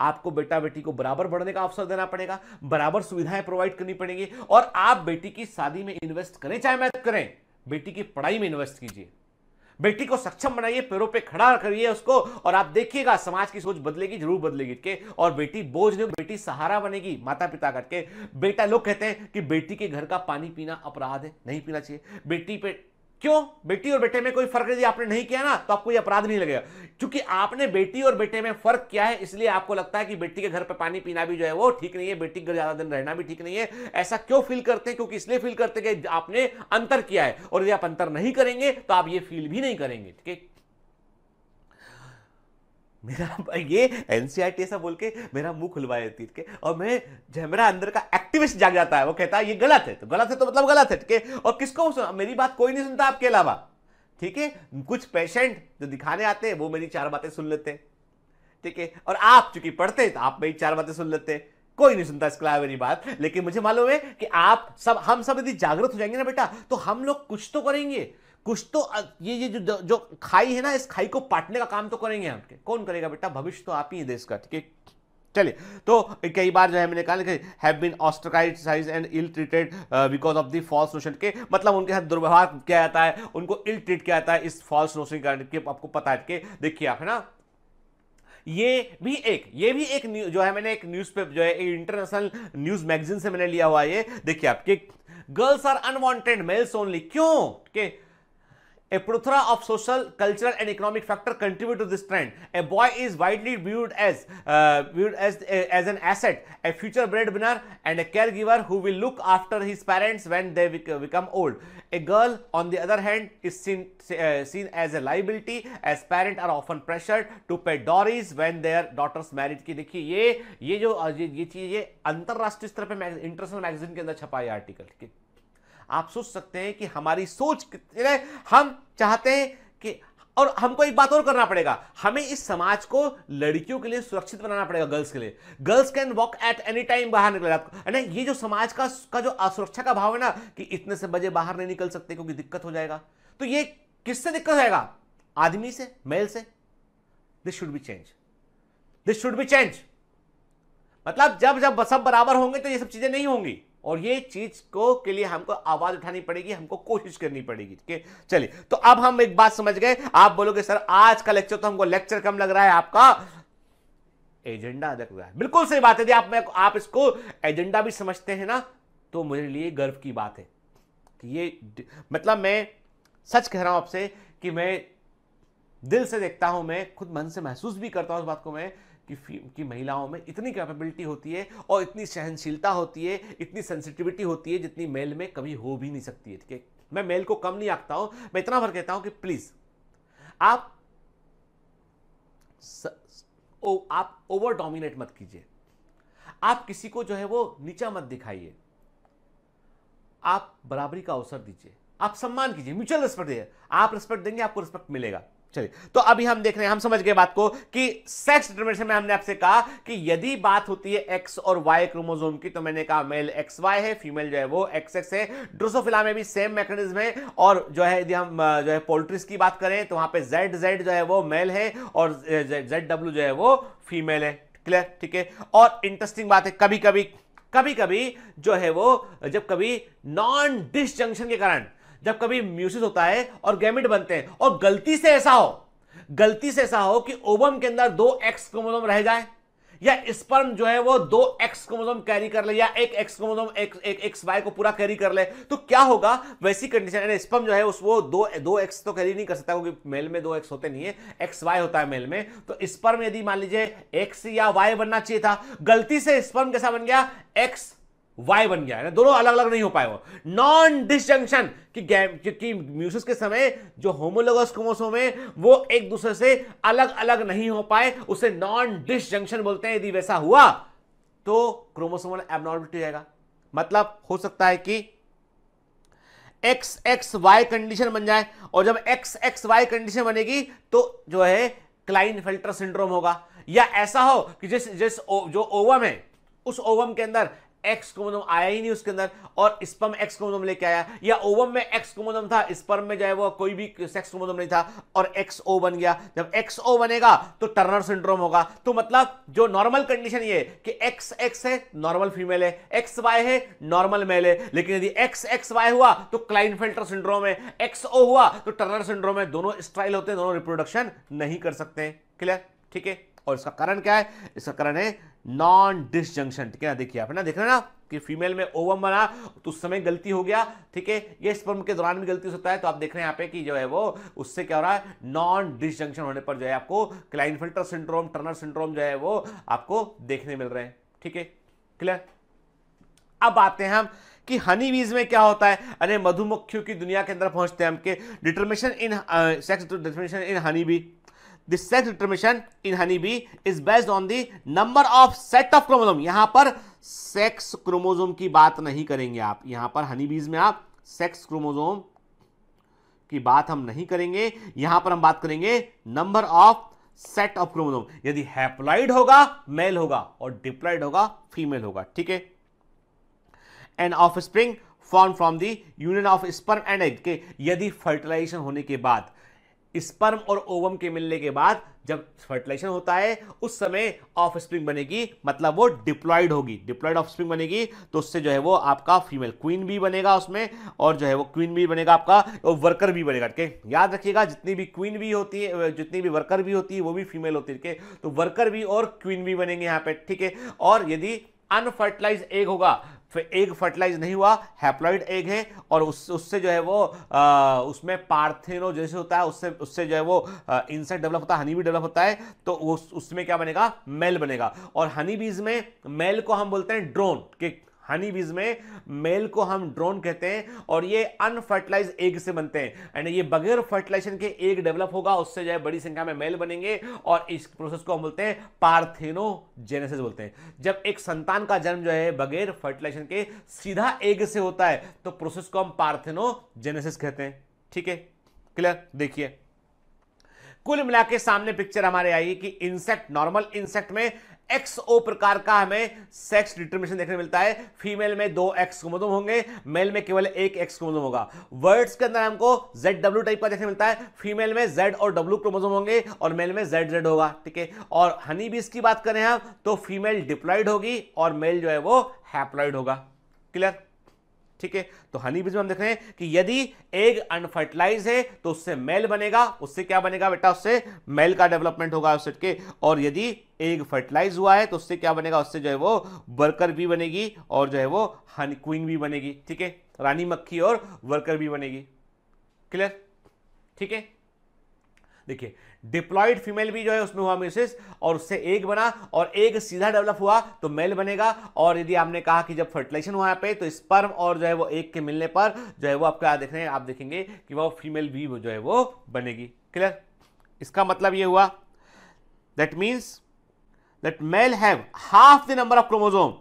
आपको बेटा बेटी को बराबर बढ़ने का अवसर देना पड़ेगा बराबर सुविधाएं प्रोवाइड करनी पड़ेंगी और आप बेटी की शादी में इन्वेस्ट करें चाहे मैथ करें बेटी की पढ़ाई में इन्वेस्ट कीजिए बेटी को सक्षम बनाइए पैरों पे खड़ा करिए उसको और आप देखिएगा समाज की सोच बदलेगी जरूर बदलेगी के और बेटी बोझ नहीं बेटी सहारा बनेगी माता पिता करके बेटा लोग कहते हैं कि बेटी के घर का पानी पीना अपराध है नहीं पीना चाहिए बेटी पे क्यों बेटी और बेटे में कोई फर्क यदि आपने नहीं किया ना तो आपको यह अपराध नहीं लगेगा क्योंकि आपने बेटी और बेटे में फर्क किया है इसलिए आपको लगता है कि बेटी के घर पर पानी पीना भी जो है वो ठीक नहीं है बेटी के घर ज्यादा दिन रहना भी ठीक नहीं है ऐसा क्यों फील करते हैं क्योंकि इसलिए फील करते हैं कि आपने अंतर किया है और यदि आप अंतर नहीं करेंगे तो आप ये फील भी नहीं करेंगे ठीक है मेरा ये एन e ऐसा बोल के मेरा मुंह खुलवा तीर के और मैं जैमरा अंदर का एक्टिविस्ट जाग जाता है वो कहता है ये गलत है तो गलत है तो मतलब गलत है ठीक है और किसको मेरी बात कोई नहीं सुनता आपके अलावा ठीक है कुछ पेशेंट जो दिखाने आते हैं वो मेरी चार बातें सुन लेते हैं ठीक है और आप चूंकि पढ़ते हैं तो आप मेरी चार बातें सुन लेते हैं कोई नहीं सुनता इसके अलावा मेरी बात लेकिन मुझे मालूम है कि आप सब हम सब यदि जागृत हो जाएंगे ना बेटा तो हम लोग कुछ तो करेंगे कुछ तो ये ये जो जो खाई है ना इस खाई को पाटने का काम तो करेंगे आपके कौन करेगा बेटा भविष्य तो आप ही देश का ठीक है चलिए तो कई बार जो है मैंने कहा have been ostracize and ill treated because of the false notion के मतलब उनके साथ दुर्व्यवहार किया जाता है उनको इल ट्रीट किया जाता है इस फॉल्स नोशन के कारण आपको पता है देखिए आप है ना ये भी एक ये भी एक जो है मैंने एक न्यूज़पेपर जो है इंटरनेशनल न्यूज़ मैगजीन से मैंने लिया हुआ ये देखिए आप कि girls are unwanted males only क्यों के A plethora of social, cultural, and economic factor contribute to this trend. A boy is widely viewed as uh, viewed as uh, as an asset, a future breadwinner, and a caregiver who will look after his parents when they become old. A girl, on the other hand, is seen uh, seen as a liability, as parents are often pressured to pay dowries when their daughters married. की देखिए ये ये जो ये, ये चीज़ ये अंतर्राष्ट्रीय स्तर पे इंटरनेशनल मैगजीन के अंदर छपा है आर्टिकल ठीक है आप सोच सकते हैं कि हमारी सोच हम चाहते हैं कि और हमको एक बात और करना पड़ेगा हमें इस समाज को लड़कियों के लिए सुरक्षित बनाना पड़ेगा गर्ल्स के लिए girls can walk at any time बाहर निकल आपको ये जो समाज का का जो असुरक्षा का भाव है ना कि इतने से बजे बाहर नहीं निकल सकते क्योंकि दिक्कत हो जाएगा तो ये किससे दिक्कत आएगा आदमी से मेल से this should be change this should be change मतलब जब जब सब बराबर होंगे तो ये सब चीजें नहीं होंगी और ये चीज को के लिए हमको आवाज उठानी पड़ेगी हमको कोशिश करनी पड़ेगी ठीक है चलिए तो अब हम एक बात समझ गए आप बोलोगे सर आज का लेक्चर तो हमको लेक्चर कम लग रहा है आपका एजेंडा अलग हुआ है बिल्कुल सही बात है आप मैं आप इसको एजेंडा भी समझते हैं ना तो मेरे लिए गर्व की बात है कि ये मतलब मैं सच कह रहा हूं आपसे कि मैं दिल से देखता हूं मैं खुद मन से महसूस भी करता हूं उस बात को मैं कि कि महिलाओं में इतनी कैपेबिलिटी होती है और इतनी सहनशीलता होती है इतनी सेंसिटिविटी होती है जितनी मेल में कभी हो भी नहीं सकती है ठीक है मैं मेल को कम नहीं आंकता हूं मैं इतना भर कहता हूं कि प्लीज़ आप स, ओ, आप ओवर डोमिनेट मत कीजिए आप किसी को जो है वो नीचा मत दिखाइए आप बराबरी का अवसर दीजिए आप सम्मान कीजिए म्यूचुअल रिस्पेक्ट दीजिए आप रिस्पेक्ट देंगे आपको रिस्पेक्ट मिलेगा चलिए तो अभी हम देख रहे हैं हम समझ गए बात को कि सेक्स डिटर्मिनेशन में हमने आपसे कहा कि यदि बात होती है एक्स और वाई क्रोमोजोम की तो मैंने कहा मेल एक्स वाई है फीमेल जो है वो एक्स एक्स है ड्रोसोफिला में भी सेम मैकेनिज्म है और जो है यदि हम जो है पोल्ट्रीज की बात करें तो वहां पे जेड जेड जो है वो मेल है और जेड डब्ल्यू जो है वो फीमेल है क्लियर ठीक है और इंटरेस्टिंग बात है कभी कभी कभी कभी जो है वो जब कभी नॉन डिसजंक्शन के कारण जब कभी म्यूसिस होता है और गैमिट बनते हैं और गलती से ऐसा हो गलती से ऐसा हो कि ओबम के अंदर दो एक्स क्रोमोजोम रह जाए या स्पर्म जो है वो दो एक्स क्रोमोजोम कैरी कर ले या एक एक्स क्रोमोजोम एक, एक एक्स वाई को पूरा कैरी कर ले तो क्या होगा वैसी कंडीशन स्पर्म जो है उस वो दो दो एक्स तो कैरी नहीं कर सकता क्योंकि मेल में दो एक्स होते नहीं है एक्स वाई होता है मेल में तो स्पर्म यदि मान लीजिए एक्स या वाई बनना चाहिए था गलती से स्पर्म कैसा बन गया एक्स वाई बन गया है दोनों अलग अलग नहीं हो पाए वो नॉन डिसजंक्शन कि क्योंकि म्यूसिस के समय जो होमोलोगस क्रोमोसोम है वो एक दूसरे से अलग अलग नहीं हो पाए उसे नॉन डिसजंक्शन बोलते हैं यदि वैसा हुआ तो क्रोमोसोम एबनॉर्मलिटी हो जाएगा मतलब हो सकता है कि एक्स एक्स वाई कंडीशन बन जाए और जब एक्स एक्स वाई कंडीशन बनेगी तो जो है क्लाइन फिल्टर सिंड्रोम होगा या ऐसा हो कि जिस जिस ओ, जो ओवम है उस ओवम के अंदर एक्स क्रोमोजोम आया ही नहीं उसके अंदर और स्पर्म एक्स क्रोमोजोम लेके आया या ओवम में एक्स क्रोमोजोम था स्पर्म में जाए वो कोई भी सेक्स क्रोमोजोम नहीं था और एक्स ओ बन गया जब एक्स ओ बनेगा तो टर्नर सिंड्रोम होगा तो मतलब जो नॉर्मल कंडीशन ये कि एक्स एक्स है नॉर्मल फीमेल है एक्स वाई है नॉर्मल मेल है लेकिन यदि एक्स एक्स वाई हुआ तो क्लाइन फिल्टर सिंड्रोम है एक्स ओ हुआ तो टर्नर सिंड्रोम है दोनों स्ट्राइल होते हैं दोनों रिप्रोडक्शन नहीं कर सकते क्लियर ठीक है और इसका कारण क्या है इसका कारण है नॉन डिसजंक्शन ठीक है ना देखिए आप ना देख रहे ना कि फीमेल में ओवम बना तो उस समय गलती हो गया ठीक है ये स्पर्म के दौरान भी गलती हो सकता है तो आप देख रहे हैं यहाँ पे कि जो है वो उससे क्या हो रहा है नॉन डिसजंक्शन होने पर जो है आपको Klinefelter syndrome Turner syndrome जो है वो आपको देखने मिल रहे हैं ठीक है क्लियर अब आते हैं हम कि हनी बीज में क्या होता है अरे मधुमक्खियों की दुनिया के अंदर पहुंचते हैं हम के determination in sex determination in honey bee the sex determination in honeybee is based on the number of set of chromosome यहां पर सेक्स क्रोमोजोम की बात नहीं करेंगे आप यहां पर बीज में आप सेक्स क्रोमोजोम की बात हम नहीं करेंगे यहां पर हम बात करेंगे number of set of chromosome यदि हैप्लॉइड होगा मेल होगा और डिप्लॉइड होगा फीमेल होगा ठीक है and offspring form from the union of sperm and egg के यदि फर्टिलाइजेशन होने के बाद स्पर्म और ओवम के मिलने के बाद जब फर्टिलाइजेशन होता है उस समय ऑफ स्प्रिंग बनेगी मतलब वो डिप्लॉयड होगी डिप्लॉयड ऑफ स्प्रिंग बनेगी तो उससे जो है वो आपका फीमेल क्वीन भी बनेगा उसमें और जो है वो क्वीन भी बनेगा आपका और वर्कर भी बनेगा ठीक है याद रखिएगा जितनी भी क्वीन भी होती है जितनी भी वर्कर भी होती है वो भी फीमेल होती है तो वर्कर भी और क्वीन भी बनेंगे यहाँ पे ठीक है और यदि अनफर्टिलाइज एग होगा फिर एग फर्टिलाइज नहीं हुआ हैप्लॉइड एग है और उस उससे जो है वो आ, उसमें पार्थेनो जैसे होता है उससे उससे जो है वो इंसेक्ट डेवलप होता है हनी भी डेवलप होता है तो उस उसमें क्या बनेगा मेल बनेगा और हनी बीज में मेल को हम बोलते हैं ड्रोन के हनी बीज में मेल को हम ड्रोन कहते हैं और ये अनफर्टिलाइज एग से बनते हैं एंड ये बगैर फर्टिलाइजेशन के एग डेवलप होगा उससे जो है बड़ी संख्या में मेल बनेंगे और इस प्रोसेस को हम बोलते हैं पार्थेनोजेनेसिस बोलते हैं जब एक संतान का जन्म जो है बगैर फर्टिलाइजेशन के सीधा एग से होता है तो प्रोसेस को हम पार्थेनोजेनेसिस कहते हैं ठीक है क्लियर देखिए कुल मिला के सामने पिक्चर हमारे आई कि इंसेक्ट नॉर्मल इंसेक्ट में एक्स प्रकार का हमें सेक्स डिटर्मिनेशन देखने मिलता है फीमेल में दो एक्स क्रोमोसोम होंगे मेल में केवल एक एक्स क्रोमोसोम होगा वर्ड्स के अंदर हमको जेड डब्ल्यू टाइप का देखने मिलता है फीमेल में जेड और डब्ल्यू क्रोमोसोम होंगे और मेल में जेड जेड होगा ठीक है और हनी बीस की बात करें हम तो फीमेल डिप्लॉइड होगी और मेल जो है वो हैप्लॉइड होगा क्लियर ठीक है तो हनी बीज में हम देख रहे हैं कि यदि एग अनफर्टिलाइज है तो उससे मेल बनेगा उससे क्या बनेगा बेटा उससे मेल का डेवलपमेंट होगा उससे के और यदि एग फर्टिलाइज हुआ है तो उससे क्या बनेगा उससे जो है वो वर्कर भी बनेगी और जो है वो हनी क्वीन भी बनेगी ठीक है रानी मक्खी और वर्कर भी बनेगी क्लियर ठीक है देखिए डिप्लॉइड फीमेल भी जो है उसमें हुआ मिसेस और उससे एक बना और एक सीधा डेवलप हुआ तो मेल बनेगा और यदि आपने कहा कि जब फर्टिलाइजेशन हुआ पे तो स्पर्म और जो है वो एक के मिलने पर जो है वो रहे हैं आप देखेंगे कि वह फीमेल भी जो है वो बनेगी क्लियर इसका मतलब ये हुआ that means that male have half the number of chromosome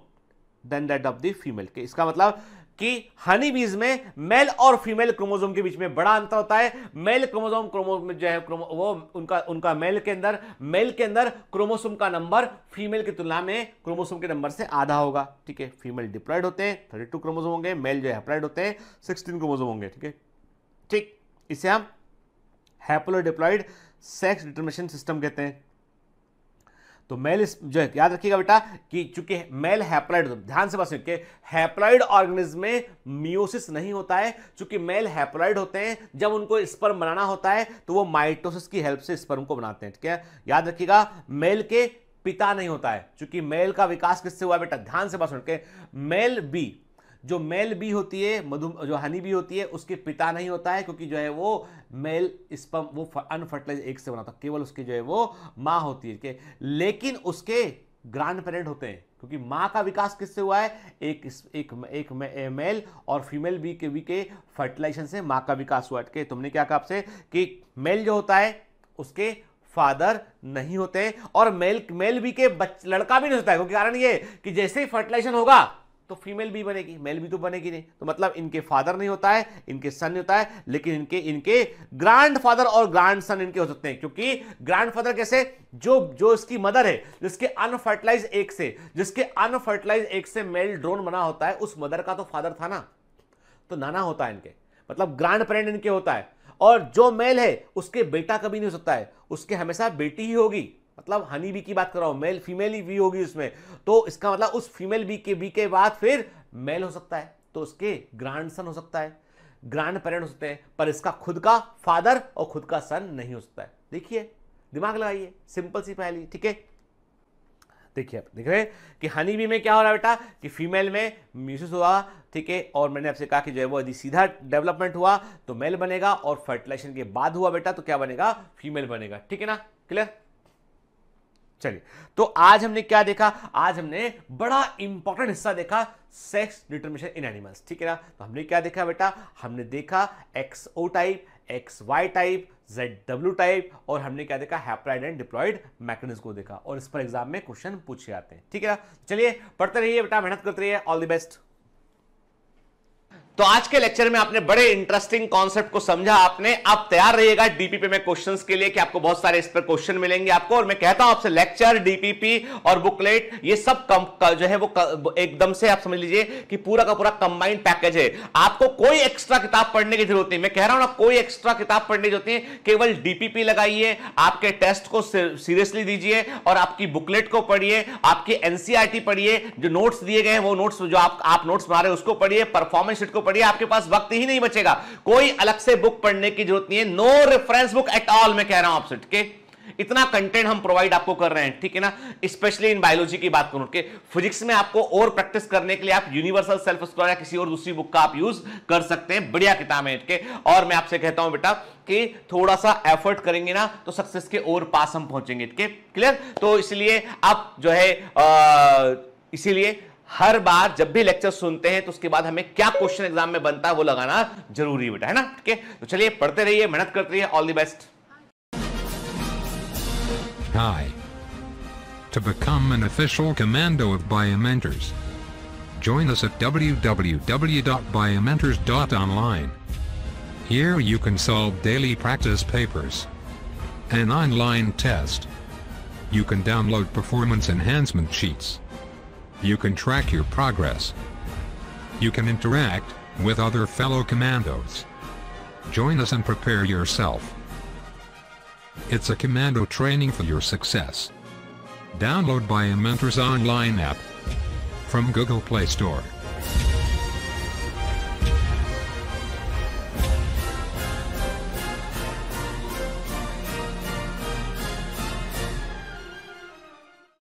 then that of the female इसका मतलब कि हनी बीज में मेल और फीमेल क्रोमोजोम के बीच में बड़ा अंतर होता है मेल क्रोमोजोम क्रोमोजोम जो है क्रोमो वो उनका उनका मेल के अंदर मेल के अंदर क्रोमोसोम का नंबर फीमेल की तुलना में क्रोमोसोम के नंबर से आधा होगा ठीक है फीमेल डिप्लॉयड होते हैं थर्टी टू क्रोमोजोम होंगे मेल जो है हेप्लॉयड होते हैं सिक्सटीन क्रोमोजोम होंगे ठीक है ठीक इसे हम डिप्लॉयड सेक्स डिटर्मिनेशन सिस्टम कहते हैं तो मेल जो है याद रखिएगा बेटा कि चूंकि मेल हैप्लाइड ध्यान से बस के हैप्लाइड ऑर्गेनिज्म में मियोसिस नहीं होता है चूंकि मेल हैप्लाइड होते हैं जब उनको स्पर्म बनाना होता है तो वो माइटोसिस की हेल्प से स्पर्म को बनाते हैं ठीक है याद रखिएगा मेल के पिता नहीं होता है चूंकि मेल का विकास किससे हुआ बेटा ध्यान से बस के मेल बी जो मेल बी होती है मधु जो हनी बी होती है उसके पिता नहीं होता है क्योंकि जो है वो मेल स्पम वो अनफर्टिलाइज एक से बनाता केवल उसकी जो है वो माँ होती है के? लेकिन उसके ग्रैंड पेरेंट होते हैं क्योंकि माँ का विकास किससे हुआ है एक एक एक मेल और फीमेल बी के बी के फर्टिलाइजेशन से माँ का विकास हुआ है तुमने क्या कहा आपसे कि मेल जो होता है उसके फादर नहीं होते और मेल मेल बी के बच्चे लड़का भी नहीं होता है क्योंकि कारण ये कि जैसे ही फर्टिलाइजेशन होगा तो फीमेल भी बनेगी मेल भी तो बनेगी नहीं तो मतलब इनके फादर नहीं होता है इनके सन नहीं होता है लेकिन इनके इनके ग्रैंड फादर और ग्रैंड सन इनके हो सकते हैं क्योंकि ग्रांड फादर कैसे जो जो इसकी मदर है जिसके अनफर्टिलाइज एक से जिसके अनफर्टिलाइज एक से मेल ड्रोन बना होता है उस मदर का तो फादर था ना तो नाना होता है इनके मतलब ग्रांड पेरेंट इनके होता है और जो मेल है उसके बेटा कभी नहीं हो सकता है उसके हमेशा बेटी ही होगी मतलब हनी बी की बात कर रहा हूं मेल फीमेल ही बी होगी उसमें तो इसका मतलब उस फीमेल बी के बी के बाद फिर मेल हो सकता है तो उसके ग्रांड सन हो सकता है ग्रांड पेरेंट हो सकते हैं पर इसका खुद का फादर और खुद का सन नहीं हो सकता है देखिए दिमाग लगाइए सिंपल सी पहली ठीक है देखिए आप देख रहे हैं कि हनी बी में क्या हो रहा है बेटा कि फीमेल में म्यूसिस हुआ ठीक है और मैंने आपसे कहा कि जो है वो यदि सीधा डेवलपमेंट हुआ तो मेल बनेगा और फर्टिलाइजेशन के बाद हुआ बेटा तो क्या बनेगा फीमेल बनेगा ठीक है ना क्लियर चलिए तो आज हमने क्या देखा आज हमने बड़ा इंपॉर्टेंट हिस्सा देखा सेक्स डिटर्मिनेशन इन एनिमल्स ठीक है ना तो हमने क्या देखा बेटा हमने देखा X O type X Y type Z W type और हमने क्या देखा हैप्लाइड एंड डिप्लॉयड मैकेनिज्म को देखा और इस पर एग्जाम में क्वेश्चन पूछे जाते हैं ठीक है ना तो चलिए पढ़ते रहिए बेटा मेहनत करते रहिए ऑल द बेस्ट तो आज के लेक्चर में आपने बड़े इंटरेस्टिंग कॉन्सेप्ट को समझा आपने आप तैयार रहिएगा डीपीपी में क्वेश्चंस के लिए कि आपको बहुत सारे इस पर क्वेश्चन मिलेंगे आपको और मैं कहता हूं आपसे लेक्चर डीपीपी और बुकलेट ये सब कम जो है वो एकदम से आप समझ लीजिए कि पूरा का पूरा कंबाइंड पैकेज है आपको कोई एक्स्ट्रा किताब पढ़ने की जरूरत नहीं मैं कह रहा हूं ना कोई एक्स्ट्रा किताब पढ़ने की जरूरत नहीं केवल डीपीपी लगाइए आपके टेस्ट को सीरियसली दीजिए और आपकी बुकलेट को पढ़िए आपकी एनसीआरटी e पढ़िए जो नोट्स दिए गए हैं वो नोट्स जो आप, नोट्स बना रहे हैं उसको पढ़िए परफॉर्मेंस शीट को पढ़िए आपके पास वक्त ही नहीं बचेगा कोई अलग से बुक पढ़ने की जरूरत नहीं है no reference book at all मैं कह रहा हूं आपसे ठीक है इतना कंटेंट हम प्रोवाइड आपको कर रहे हैं ठीक है ना स्पेशली इन बायोलॉजी की बात करूं के फिजिक्स में आपको और प्रैक्टिस करने के लिए आप यूनिवर्सल सेल्फ स्कोर या किसी और दूसरी बुक का आप यूज कर सकते हैं बढ़िया किताब है के और मैं आपसे कहता हूं बेटा कि थोड़ा सा एफर्ट करेंगे ना तो सक्सेस के और पास हम पहुंचेंगे ठीक है क्लियर तो इसलिए आप जो है इसीलिए हर बार जब भी लेक्चर सुनते हैं तो उसके बाद हमें क्या क्वेश्चन एग्जाम में बनता है वो लगाना जरूरी है बेटा है ना ठीक है तो चलिए पढ़ते रहिए मेहनत करते रहिए all the best Hi. To become an official commando of Biomentors, join us at www.biomentors.online. Here you can solve daily practice papers, an online test. You can download performance enhancement sheets. you can track your progress. You can interact with other fellow commandos. Join us and prepare yourself. It's a commando training for your success. Download by a Mentors online app from Google Play Store.